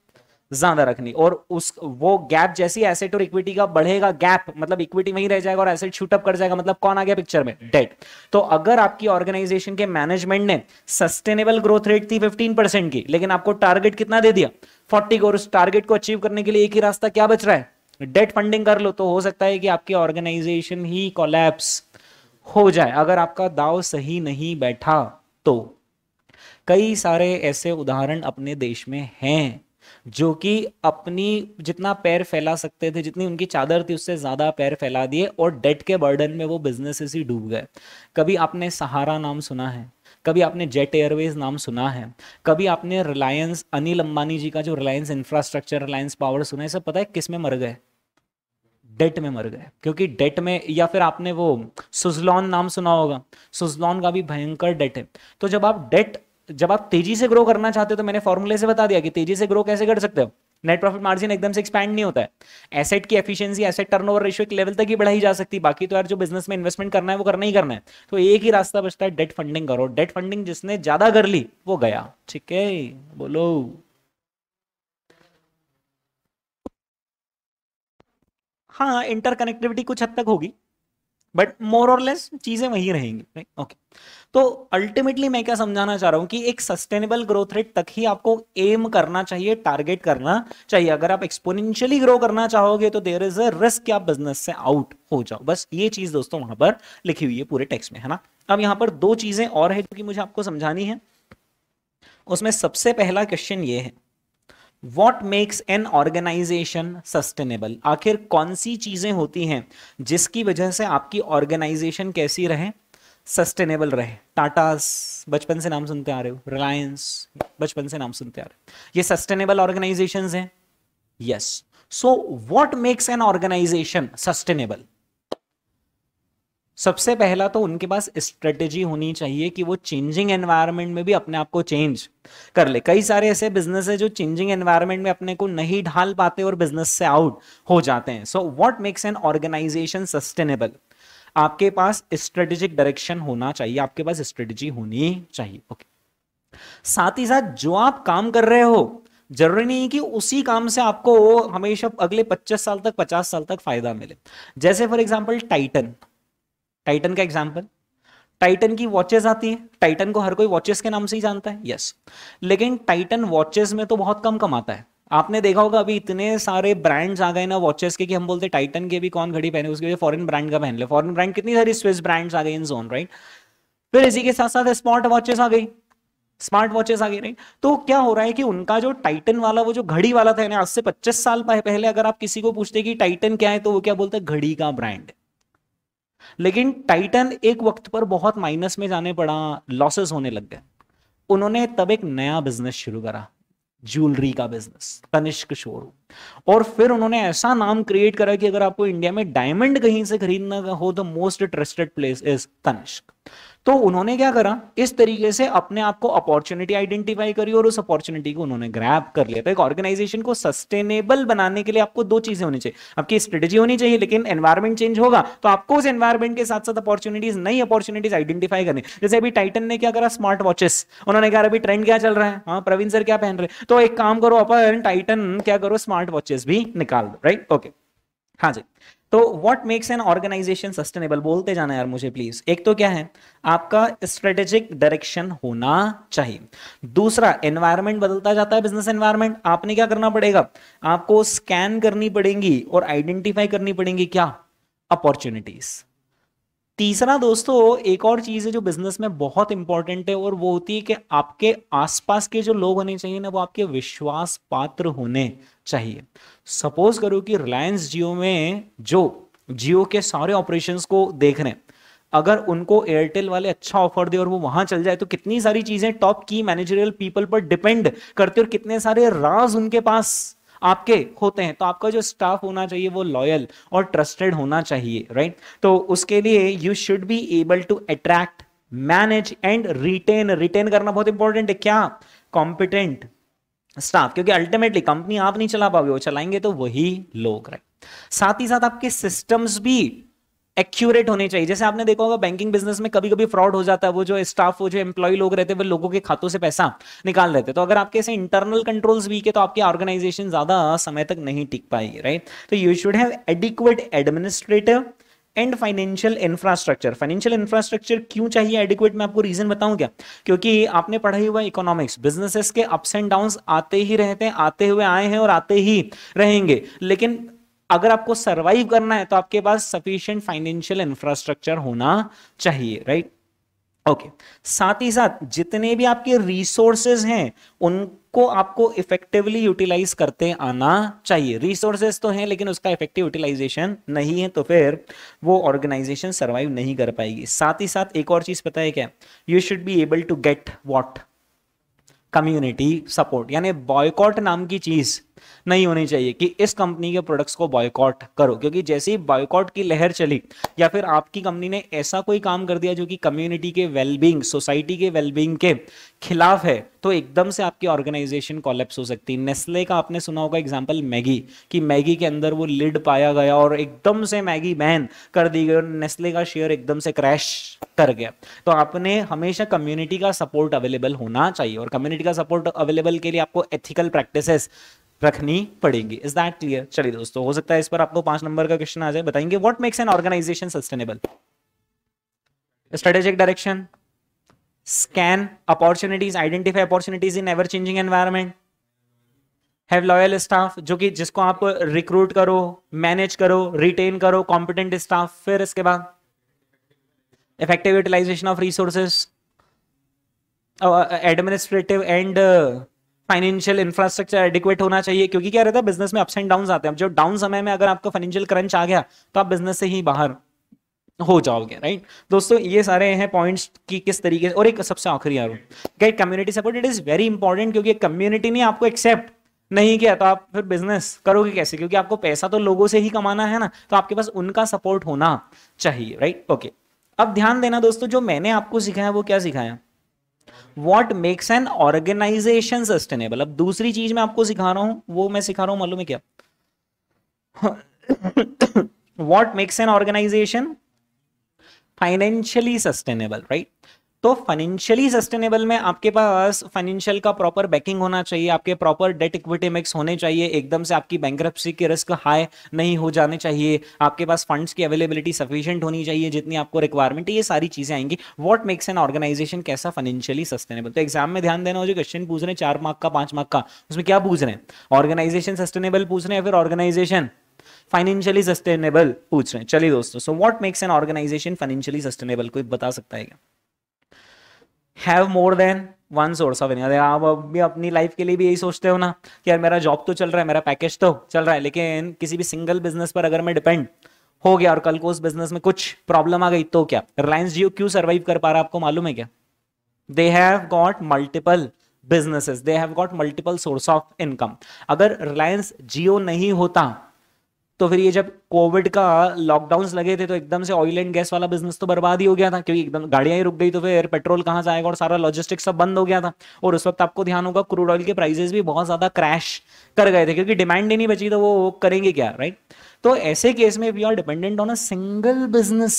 ज्यादा रखनी और उस वो गैप जैसी एसेट और इक्विटी का बढ़ेगा गैप मतलब इक्विटी वहीं रह जाएगा और एसेट शूटअप कर जाएगा मतलब कौन आ गया पिक्चर में डेट तो अगर आपकी ऑर्गेनाइजेशन के मैनेजमेंट ने सस्टेनेबल ग्रोथ रेट थी 15 परसेंट की लेकिन आपको टारगेट कितना दे दिया 40 को और उस टारगेट को अचीव करने के लिए एक ही रास्ता क्या बच रहा है डेट फंडिंग कर लो तो हो सकता है कि आपकी ऑर्गेनाइजेशन ही कोलैप्स हो जाए अगर आपका दाव सही नहीं बैठा तो कई सारे ऐसे उदाहरण अपने देश में हैं जो कि अपनी जितना पैर फैला सकते थे जितनी उनकी चादर थी उससे ज़्यादा पैर फैला दिए और डेट के बर्डन में वो बिजनेसेस ही डूब गए कभी आपने सहारा नाम सुना है कभी आपने जेट एयरवेज नाम सुना है कभी आपने रिलायंस अनिल अंबानी जी का जो रिलायंस इंफ्रास्ट्रक्चर रिलायंस पावर सुना है सब पता है किस में मर गए डेट में मर गए क्योंकि डेट में या फिर आपने वो सुजलॉन नाम सुना होगा सुजलॉन का भी भयंकर डेट है तो जब आप डेट जब आप तेजी से ग्रो करना चाहते हो तो मैंने फॉर्मूले से बता दिया कि तेजी से ग्रो कैसे कर सकते हो नेट प्रॉफिट मार्जिन एकदम से एक्सपैंड नहीं होता है एसेट की एफिशिएंसी एसेट टर्नओवर रेशियो एक लेवल तक ही बढ़ाई जा सकती है बाकी तो यार जो बिजनेस में इन्वेस्टमेंट करना है वो करना ही करना है तो एक ही रास्ता बचता है डेट फंडिंग करो डेट फंडिंग जिसने ज्यादा कर ली वो गया ठीक है बोलो हाँ इंटरकनेक्टिविटी कुछ हद तक होगी बट मोर और लेस चीजें वही रहेंगी राइट ओके तो अल्टीमेटली मैं क्या समझाना चाह रहा हूं कि एक सस्टेनेबल ग्रोथ रेट तक ही आपको एम करना चाहिए टारगेट करना चाहिए अगर आप एक्सपोनेंशियली ग्रो करना चाहोगे तो देर इज अ रिस्क आप बिजनेस से आउट हो जाओ बस ये चीज दोस्तों वहां पर लिखी हुई है पूरे टेक्स्ट में है ना अब यहां पर दो चीजें और है जो कि मुझे आपको समझानी है उसमें सबसे पहला क्वेश्चन ये है what makes an organisation sustainable आखिर कौन सी चीज़ें होती हैं जिसकी वजह से आपकी ऑर्गेनाइजेशन कैसी रहे सस्टेनेबल रहे टाटास बचपन से नाम सुनते आ रहे हो रिलायंस बचपन से नाम सुनते आ रहे हो ये सस्टेनेबल ऑर्गेनाइजेशन हैं yes so what makes an organisation sustainable सबसे पहला तो उनके पास स्ट्रेटेजी होनी चाहिए कि वो चेंजिंग एनवायरनमेंट में भी अपने आप को चेंज कर ले कई सारे ऐसे बिजनेस है जो चेंजिंग एनवायरनमेंट में अपने को नहीं ढाल पाते और बिजनेस से आउट हो जाते हैं so what makes an organisation sustainable आपके पास स्ट्रेटेजिक डायरेक्शन होना चाहिए आपके पास स्ट्रेटेजी होनी चाहिए ओके साथ ही साथ जो आप काम कर रहे हो जरूरी नहीं कि उसी काम से आपको हमेशा अगले 25 साल तक 50 साल तक फायदा मिले जैसे फॉर एग्जांपल टाइटन टाइटन का एग्जाम्पल टाइटन की वॉचेस आती है टाइटन को हर कोई वॉचेस के नाम से ही जानता है यस yes. लेकिन टाइटन वॉचेस में तो बहुत कम कमाता है आपने देखा होगा अभी इतने सारे ब्रांड्स आ गए ना वॉचेस के कि हम बोलते टाइटन के भी कौन घड़ी पहने उसके फॉरन फॉरेन ब्रांड का पहन ले फॉरेन ब्रांड कितनी सारी स्विस ब्रांड्स आ गए इन जोन राइट फिर इसी के साथ साथ स्मार्ट वॉचेस आ गई स्मार्ट वॉचेस आ गई नहीं तो क्या हो रहा है कि उनका जो टाइटन वाला वो जो घड़ी वाला था ना आज से पच्चीस साल पहले अगर आप किसी को पूछते कि टाइटन क्या है तो वो क्या बोलते घड़ी का ब्रांड है लेकिन टाइटन एक वक्त पर बहुत माइनस में जाने पड़ा लॉसेस होने लग गए उन्होंने तब एक नया बिजनेस शुरू करा ज्वेलरी का बिजनेस तनिष्क शोरूम और फिर उन्होंने ऐसा नाम क्रिएट करा कि अगर आपको इंडिया में डायमंड कहीं से खरीदना हो the most trusted place is Tanishq तो उन्होंने क्या करा इस तरीके से अपने आप को अपॉर्चुनिटी आइडेंटिफाई करी और उस अपॉर्चुनिटी को उन्होंने ग्रैप कर लिया तो एक ऑर्गेनाइजेशन को सस्टेनेबल बनाने के लिए आपको दो चीजें होनी चाहिए आपकी स्ट्रेटेजी होनी चाहिए लेकिन एनवायरमेंट चेंज होगा तो आपको उस एनवायरमेंट के साथ साथ अपॉर्चुनिटीज नई अपॉर्चुनिटीज आइडेंटिफाई करनी जैसे अभी टाइटन ने क्या करा स्मार्ट वॉचेस उन्होंने कहा अभी ट्रेंड क्या चल रहा है हाँ प्रवीण सर क्या पहन रहे तो एक काम करो अपन टाइटन क्या करो स्मार्ट वॉचेस भी निकाल दो राइट ओके हाँ जी तो what makes an organisation sustainable बोलते जाना यार मुझे प्लीज एक तो क्या है आपका स्ट्रेटेजिक डायरेक्शन होना चाहिए दूसरा एनवायरमेंट बदलता जाता है बिजनेस एनवायरमेंट आपने क्या करना पड़ेगा आपको स्कैन करनी पड़ेगी और आइडेंटिफाई करनी पड़ेगी क्या अपॉर्चुनिटीज तीसरा दोस्तों एक और चीज़ है जो बिजनेस में बहुत इंपॉर्टेंट है और वो होती है कि आपके आसपास के जो लोग होने चाहिए ना वो आपके विश्वास पात्र होने चाहिए सपोज करो कि रिलायंस जियो में जो जियो के सारे ऑपरेशन को देख रहे हैं अगर उनको एयरटेल वाले अच्छा ऑफर दे और वो वहां चल जाए तो कितनी सारी चीजें टॉप की मैनेजरियल पीपल पर डिपेंड करते और कितने सारे राज उनके पास आपके होते हैं तो आपका जो स्टाफ होना चाहिए वो लॉयल और ट्रस्टेड होना चाहिए राइट तो उसके लिए you should be able to attract manage and retain retain करना बहुत इंपॉर्टेंट है क्या कॉम्पिटेंट स्टाफ क्योंकि अल्टीमेटली कंपनी आप नहीं चला पाओगे वो चलाएंगे तो वही लोग राइट साथ ही साथ आपके सिस्टम्स भी एक्यूरेट होने चाहिए जैसे आपने देखा होगा बैंकिंग बिजनेस में कभी कभी फ्रॉड हो जाता है वो जो स्टाफ वो जो एम्प्लॉय लोग रहते हैं वो लोगों के खातों से पैसा निकाल देते तो अगर आपके ऐसे इंटरनल कंट्रोल्स वीक है तो आपकी ऑर्गेनाइजेशन ज्यादा समय तक नहीं टिक पाएगी राइट तो you should have adequate administrative and financial infrastructure financial infrastructure क्यों चाहिए एडिक्वेट मैं आपको रीजन बताऊं क्या क्योंकि आपने पढ़ाई हुआ इकोनॉमिक्स बिजनेसेस के अप्स एंड डाउन आते ही रहते हैं आते हुए आए हैं और आते ही रहेंगे लेकिन अगर आपको सर्वाइव करना है तो आपके पास सफिशियंट फाइनेंशियल इंफ्रास्ट्रक्चर होना चाहिए राइट ओके साथ ही साथ जितने भी आपके रिसोर्सेज हैं उनको आपको इफेक्टिवली यूटिलाइज करते आना चाहिए रिसोर्सेज तो हैं लेकिन उसका इफेक्टिव यूटिलाइजेशन नहीं है तो फिर वो ऑर्गेनाइजेशन सरवाइव नहीं कर पाएगी साथ ही साथ एक और चीज पता है क्या you should be able to get what community support यानी बॉयकॉट नाम की चीज़ नहीं होनी चाहिए कि इस कंपनी के प्रोडक्ट्स को बॉयकॉट करो क्योंकि जैसे ही बॉयकॉट की लहर चली या फिर आपकी कंपनी ने ऐसा कोई काम कर दिया जो कि कम्युनिटी के वेलबींग सोसाइटी के वेलबींग के खिलाफ है तो एकदम से आपकी ऑर्गेनाइजेशन कॉलेप्स हो सकती है नेस्ले का आपने सुना होगा एग्जाम्पल मैगी कि मैगी के अंदर वो लिड पाया गया और एकदम से मैगी बैन कर दी गई और नेस्ले का शेयर एकदम से क्रैश कर गया तो आपने हमेशा कम्युनिटी का सपोर्ट अवेलेबल होना चाहिए और कम्युनिटी का सपोर्ट अवेलेबल के लिए आपको एथिकल प्रैक्टिसेस रखनी पड़ेगी इज दैट क्लियर चलिए दोस्तों हो सकता है इस पर आपको पांच नंबर का क्वेश्चन आ जाए बताएंगे what makes an organisation sustainable strategic direction scan opportunities identify opportunities in ever changing environment have loyal staff जो कि जिसको आप रिक्रूट करो मैनेज करो रिटेन करो कॉम्पिटेंट स्टाफ फिर इसके बाद effective utilisation of resources administrative and financial infrastructure adequate होना चाहिए क्योंकि क्या रहता है बिजनेस में अप्स एंड डाउन आते हैं जब डाउन समय में अगर आपका फाइनेंशियल क्रंच आ गया तो आप बिजनेस से ही बाहर हो जाओगे राइट दोस्तों ये सारे हैं पॉइंट्स की किस तरीके से और एक सबसे आखिरी आरोप गाइड community support it is very important क्योंकि कम्युनिटी ने आपको एक्सेप्ट नहीं किया तो आप फिर बिजनेस करोगे कैसे क्योंकि आपको पैसा तो लोगों से ही कमाना है ना तो आपके पास उनका सपोर्ट होना चाहिए राइट ओके अब ध्यान देना दोस्तों जो मैंने आपको सिखाया वो क्या सिखाया what makes an organisation sustainable अब दूसरी चीज मैं आपको सिखा रहा हूं वो मैं सिखा रहा हूं मालूम है क्या what makes an organisation financially sustainable right तो फाइनेंशियली सस्टेनेबल में आपके पास फाइनेंशियल का प्रॉपर बैकिंग होना चाहिए आपके प्रॉपर डेट इक्विटी मिक्स होने चाहिए एकदम से आपकी बैंक के रिस्क हाई नहीं हो जाने चाहिए आपके पास फंड्स की अवेलेबिलिटी सफिशियंट होनी चाहिए जितनी आपको रिक्वायरमेंट है ये सारी चीजें आएंगी वॉट मेक्स एन ऑर्गेनाइजेशन कैसा फाइनेंशियली सस्टेनेबल तो एग्जाम में ध्यान देना हो जो क्वेश्चन पूछ रहे हैं चार मार्क का पांच मार्क का उसमें क्या पूछ रहे हैं ऑर्गेनाइजेशन सस्टेनेबल पूछ रहे हैं फिर ऑर्गेनाइजेशन फाइनेंशियली सस्टेनेबल पूछ रहे हैं चलिए दोस्तों so what makes an organisation financially sustainable कोई बता सकता है क्या have more than one source of income आप अभी अपनी लाइफ के लिए भी यही सोचते हो ना कि यार मेरा जॉब तो चल रहा है मेरा पैकेज तो चल रहा है लेकिन किसी भी सिंगल बिजनेस पर अगर मैं डिपेंड हो गया और कल को उस बिजनेस में कुछ प्रॉब्लम आ गई तो क्या रिलायंस जियो क्यों सर्वाइव कर पा रहा है आपको मालूम है क्या they have got multiple businesses they have got multiple source of income अगर रिलायंस जियो नहीं होता तो फिर ये जब कोविड का लॉकडाउन लगे थे तो एकदम से ऑयल एंड गैस वाला बिजनेस तो बर्बाद ही हो गया था क्योंकि एकदम गाड़ियां ही रुक गई तो फिर पेट्रोल कहाँ जाएगा और सारा लॉजिस्टिक सब बंद हो गया था और उस वक्त आपको ध्यान होगा क्रूड ऑयल के प्राइजेस भी बहुत ज्यादा क्रैश कर गए थे क्योंकि डिमांड ही नहीं बची तो वो करेंगे क्या राइट तो ऐसे केस में we are dependent on a single business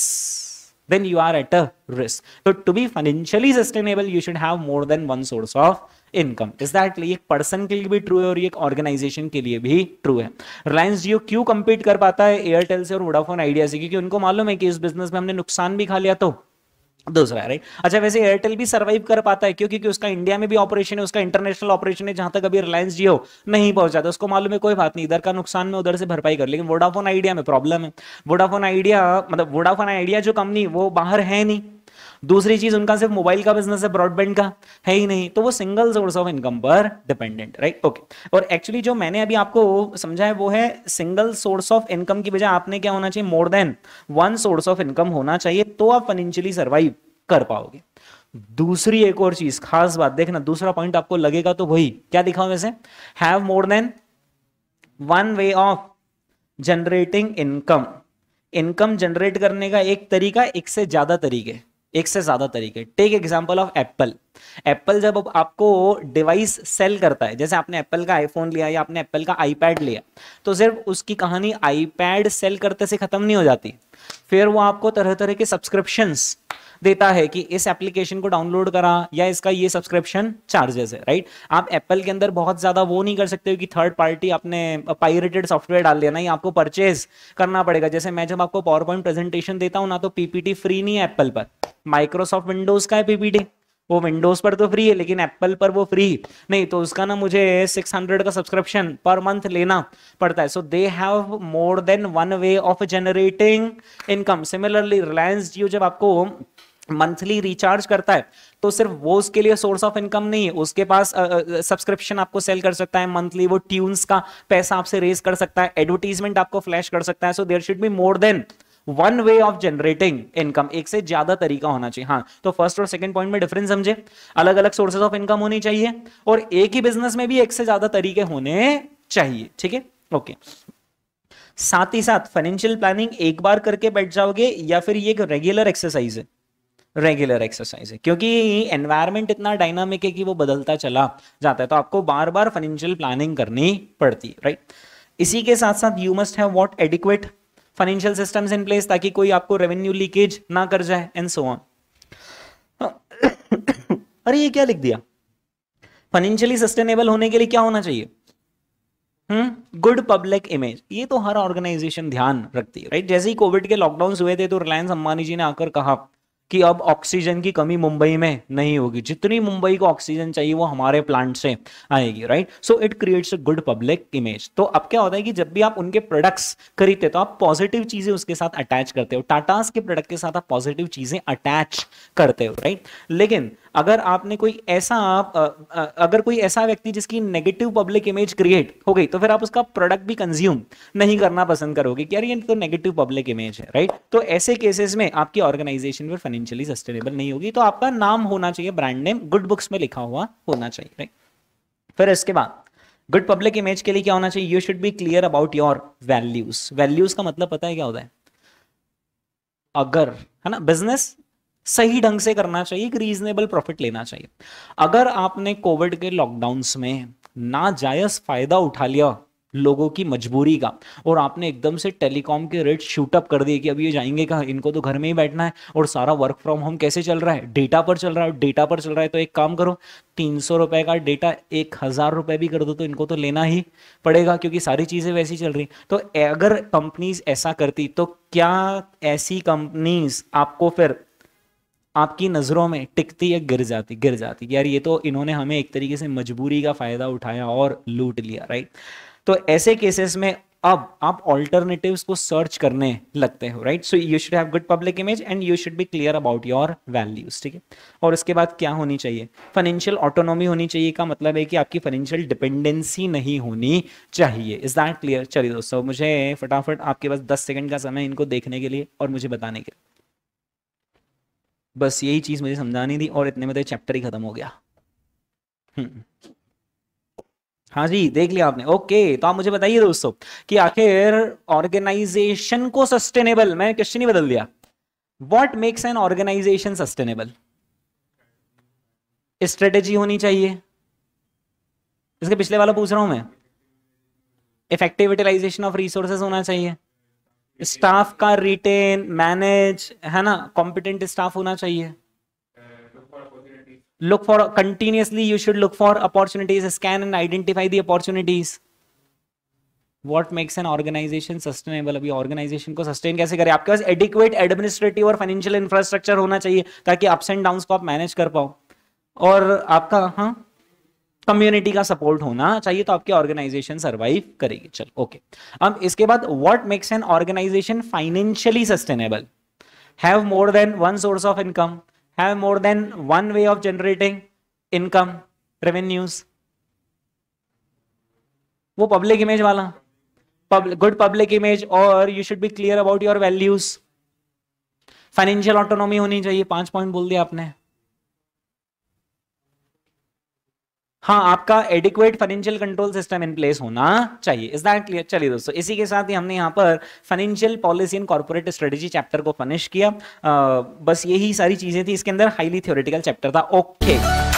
then you are at a risk तो to be financially sustainable you should have more than one source of income is that ये एक पर्सन के लिए भी true है और ये एक ऑर्गेनाइजेशन के लिए भी ट्रू है रिलायंस जियो क्यों कंपीट कर पाता है एयरटेल से और वोडाफोन आइडिया से क्योंकि उनको मालूम है कि इस बिजनेस में हमने नुकसान भी खा लिया तो दूसरा राइट अच्छा वैसे एयरटेल भी सर्वाइव कर पाता है क्यों क्योंकि उसका इंडिया में भी ऑपरेशन है उसका इंटरनेशनल ऑपरेशन है जहां तक अभी रिलायंस जियो नहीं पहुंचा था उसको मालूम है कोई बात नहीं इधर का नुकसान में उधर से भरपाई कर लेकिन वोडाफोन आइडिया में प्रॉब्लम है वोडाफोन आइडिया मतलब वोडाफोन आइडिया जो कंपनी वो बाहर है नहीं दूसरी चीज उनका सिर्फ मोबाइल का बिजनेस है ब्रॉडबैंड का है ही नहीं तो वो सिंगल सोर्स ऑफ इनकम पर डिपेंडेंट राइट ओके और एक्चुअली जो मैंने अभी आपको समझा है वो है सिंगल सोर्स ऑफ इनकम की बजाय आपने क्या होना चाहिए more than one source of income होना चाहिए तो आप फाइनेंशियली सर्वाइव कर पाओगे दूसरी एक और चीज खास बात देखना दूसरा पॉइंट आपको लगेगा तो वही क्या दिखाओ वैसे have more than one way of generating income income generate करने का एक तरीका एक से ज्यादा तरीके एक से ज्यादा तरीके take example of Apple Apple जब आपको डिवाइस सेल करता है जैसे आपने एप्पल का आईफोन लिया या आपने एप्पल का आईपैड लिया तो सिर्फ उसकी कहानी आईपैड सेल करते से खत्म नहीं हो जाती फिर वो आपको तरह तरह के सब्सक्रिप्शंस देता है कि इस एप्लीकेशन को डाउनलोड करा या इसका ये सब्सक्रिप्शन चार्जेस है राइट आप एप्पल के अंदर बहुत ज्यादा वो नहीं कर सकते हो कि थर्ड पार्टी आपने पायरेटेड सॉफ्टवेयर डाल देना ही आपको परचेज करना पड़ेगा जैसे मैं जब आपको पावर पॉइंट प्रेजेंटेशन देता हूँ ना तो पीपीटी फ्री नहीं है एप्पल पर माइक्रोसॉफ्ट विंडोज का है पीपीटी वो विंडोज पर तो फ्री है लेकिन एप्पल पर वो फ्री नहीं तो उसका ना मुझे 600 का सब्सक्रिप्शन पर मंथ लेना पड़ता है so they have more than one way of generating income similarly Reliance Jio जब आपको मंथली रिचार्ज करता है तो सिर्फ वो उसके लिए सोर्स ऑफ इनकम नहीं है उसके पास सब्सक्रिप्शन आपको सेल कर सकता है मंथली वो ट्यून्स का पैसा आपसे रेज कर सकता है एडवर्टीजमेंट आपको फ्लैश कर सकता है so there should be more than one way of generating income एक से ज्यादा तरीका होना चाहिए हाँ तो फर्स्ट और सेकंड पॉइंट में डिफरेंस समझे अलग अलग सोर्सेज ऑफ इनकम होनी चाहिए और एक ही बिजनेस में भी एक से ज्यादा तरीके होने चाहिए ठीक है ओके साथ ही साथ फाइनेंशियल प्लानिंग एक बार करके बैठ जाओगे या फिर ये एक रेगुलर एक्सरसाइज है रेगुलर एक्सरसाइज है क्योंकि एनवायरमेंट इतना डायनामिक है कि वो बदलता चला जाता है तो आपको बार बार फाइनेंशियल प्लानिंग करनी पड़ती है राइट इसी के साथ साथ you must have what adequate financial system in place ताकि कोई आपको रेवेन्यू लीकेज ना कर जाए एंड सो ऑन अरे ये क्या लिख दिया फाइनेंशियली सस्टेनेबल होने के लिए क्या होना चाहिए गुड पब्लिक इमेज ये तो हर ऑर्गेनाइजेशन ध्यान रखती है राइट जैसे ही कोविड के लॉकडाउन हुए थे तो रिलायंस अंबानी जी ने आकर कहा कि अब ऑक्सीजन की कमी मुंबई में नहीं होगी जितनी मुंबई को ऑक्सीजन चाहिए वो हमारे प्लांट से आएगी right so it creates a good public image तो अब क्या होता है कि जब भी आप उनके प्रोडक्ट्स खरीदते तो आप पॉजिटिव चीजें उसके साथ अटैच करते हो टाटास के प्रोडक्ट के साथ आप पॉजिटिव चीजें अटैच करते हो राइट लेकिन अगर आपने कोई ऐसा आप अगर कोई ऐसा व्यक्ति जिसकी नेगेटिव पब्लिक इमेज क्रिएट हो गई तो फिर आप उसका प्रोडक्ट भी कंज्यूम नहीं करना पसंद करोगे कि यार ये तो नेगेटिव पब्लिक इमेज है राइट तो ऐसे केसेस में आपकी ऑर्गेनाइजेशन फिर फाइनेंशियली सस्टेनेबल नहीं होगी तो आपका नाम होना चाहिए ब्रांड नेम गुड बुक्स में लिखा हुआ होना चाहिए राइट फिर इसके बाद गुड पब्लिक इमेज के लिए क्या होना चाहिए you should be clear about your values values का मतलब पता है क्या होता है अगर है ना बिजनेस सही ढंग से करना चाहिए एक रीजनेबल प्रॉफिट लेना चाहिए अगर आपने कोविड के लॉकडाउन में जायज फायदा उठा लिया लोगों की मजबूरी का और आपने एकदम से टेलीकॉम के रेट शूटअप कर दिए कि अब ये जाएंगे कहा इनको तो घर में ही बैठना है और सारा वर्क फ्रॉम होम कैसे चल रहा है डेटा पर चल रहा है डेटा पर चल रहा है तो एक काम करो तीन सौ रुपए का डेटा एक हज़ार रुपए भी कर दो तो इनको तो लेना ही पड़ेगा क्योंकि सारी चीज़ें वैसी चल रही तो अगर कंपनीज ऐसा करती तो क्या ऐसी कंपनीज आपको फिर आपकी नज़रों में टिकती है गिर जाती गिर जाती यार ये तो इन्होंने हमें एक तरीके से मजबूरी का फ़ायदा उठाया और लूट लिया राइट तो ऐसे केसेस में अब आप ऑल्टरनेटिव्स को सर्च करने लगते हो right so you should have good public image and you should be clear about your values ठीक है और उसके बाद क्या होनी चाहिए फाइनेंशियल ऑटोनॉमी होनी चाहिए का मतलब है कि आपकी फाइनेंशियल डिपेंडेंसी नहीं होनी चाहिए इज दैट क्लियर चलिए दोस्तों मुझे फटाफट आपके पास दस सेकेंड का समय इनको देखने के लिए और मुझे बताने के लिए बस यही चीज़ मुझे समझानी थी और इतने में तो चैप्टर ही ख़त्म हो गया हम्म। हाँ जी देख लिया आपने ओके तो आप मुझे बताइए दोस्तों कि आखिर ऑर्गेनाइजेशन को सस्टेनेबल मैंने क्वेश्चन ही बदल दिया what makes an organisation sustainable strategy होनी चाहिए इसके पिछले वाला पूछ रहा हूं मैं इफेक्टिव यूटिलाइजेशन ऑफ रिसोर्सेज होना चाहिए स्टाफ का रिटेन मैनेज है ना कॉम्पिटेंट स्टाफ होना चाहिए look for continuously you should look for opportunities scan and identify the opportunities what makes an organisation sustainable अभी ऑर्गेनाइजेशन को सस्टेन कैसे करें आपके पास एडिक्वेट एडमिनिस्ट्रेटिव और फाइनेंशियल इंफ्रास्ट्रक्चर होना चाहिए ताकि अप्स एंड डाउन को आप मैनेज कर पाओ और आपका हाँ कम्युनिटी का सपोर्ट होना चाहिए तो आपकी ऑर्गेनाइजेशन सर्वाइव करेगी चलो ओके अब इसके बाद what makes an organisation financially sustainable have more than one source of income have more than one way of generating income revenues वो पब्लिक इमेज वाला गुड पब्लिक इमेज और you should be clear about your values financial autonomy होनी चाहिए पांच point बोल दिया आपने हाँ आपका adequate financial control system in place होना चाहिए इज दैट क्लियर चलिए दोस्तों इसी के साथ ही हमने यहाँ पर financial policy and corporate strategy chapter को फिनिश किया आ, बस यही सारी चीजें थी इसके अंदर हाईली थियोरिटिकल चैप्टर था ओके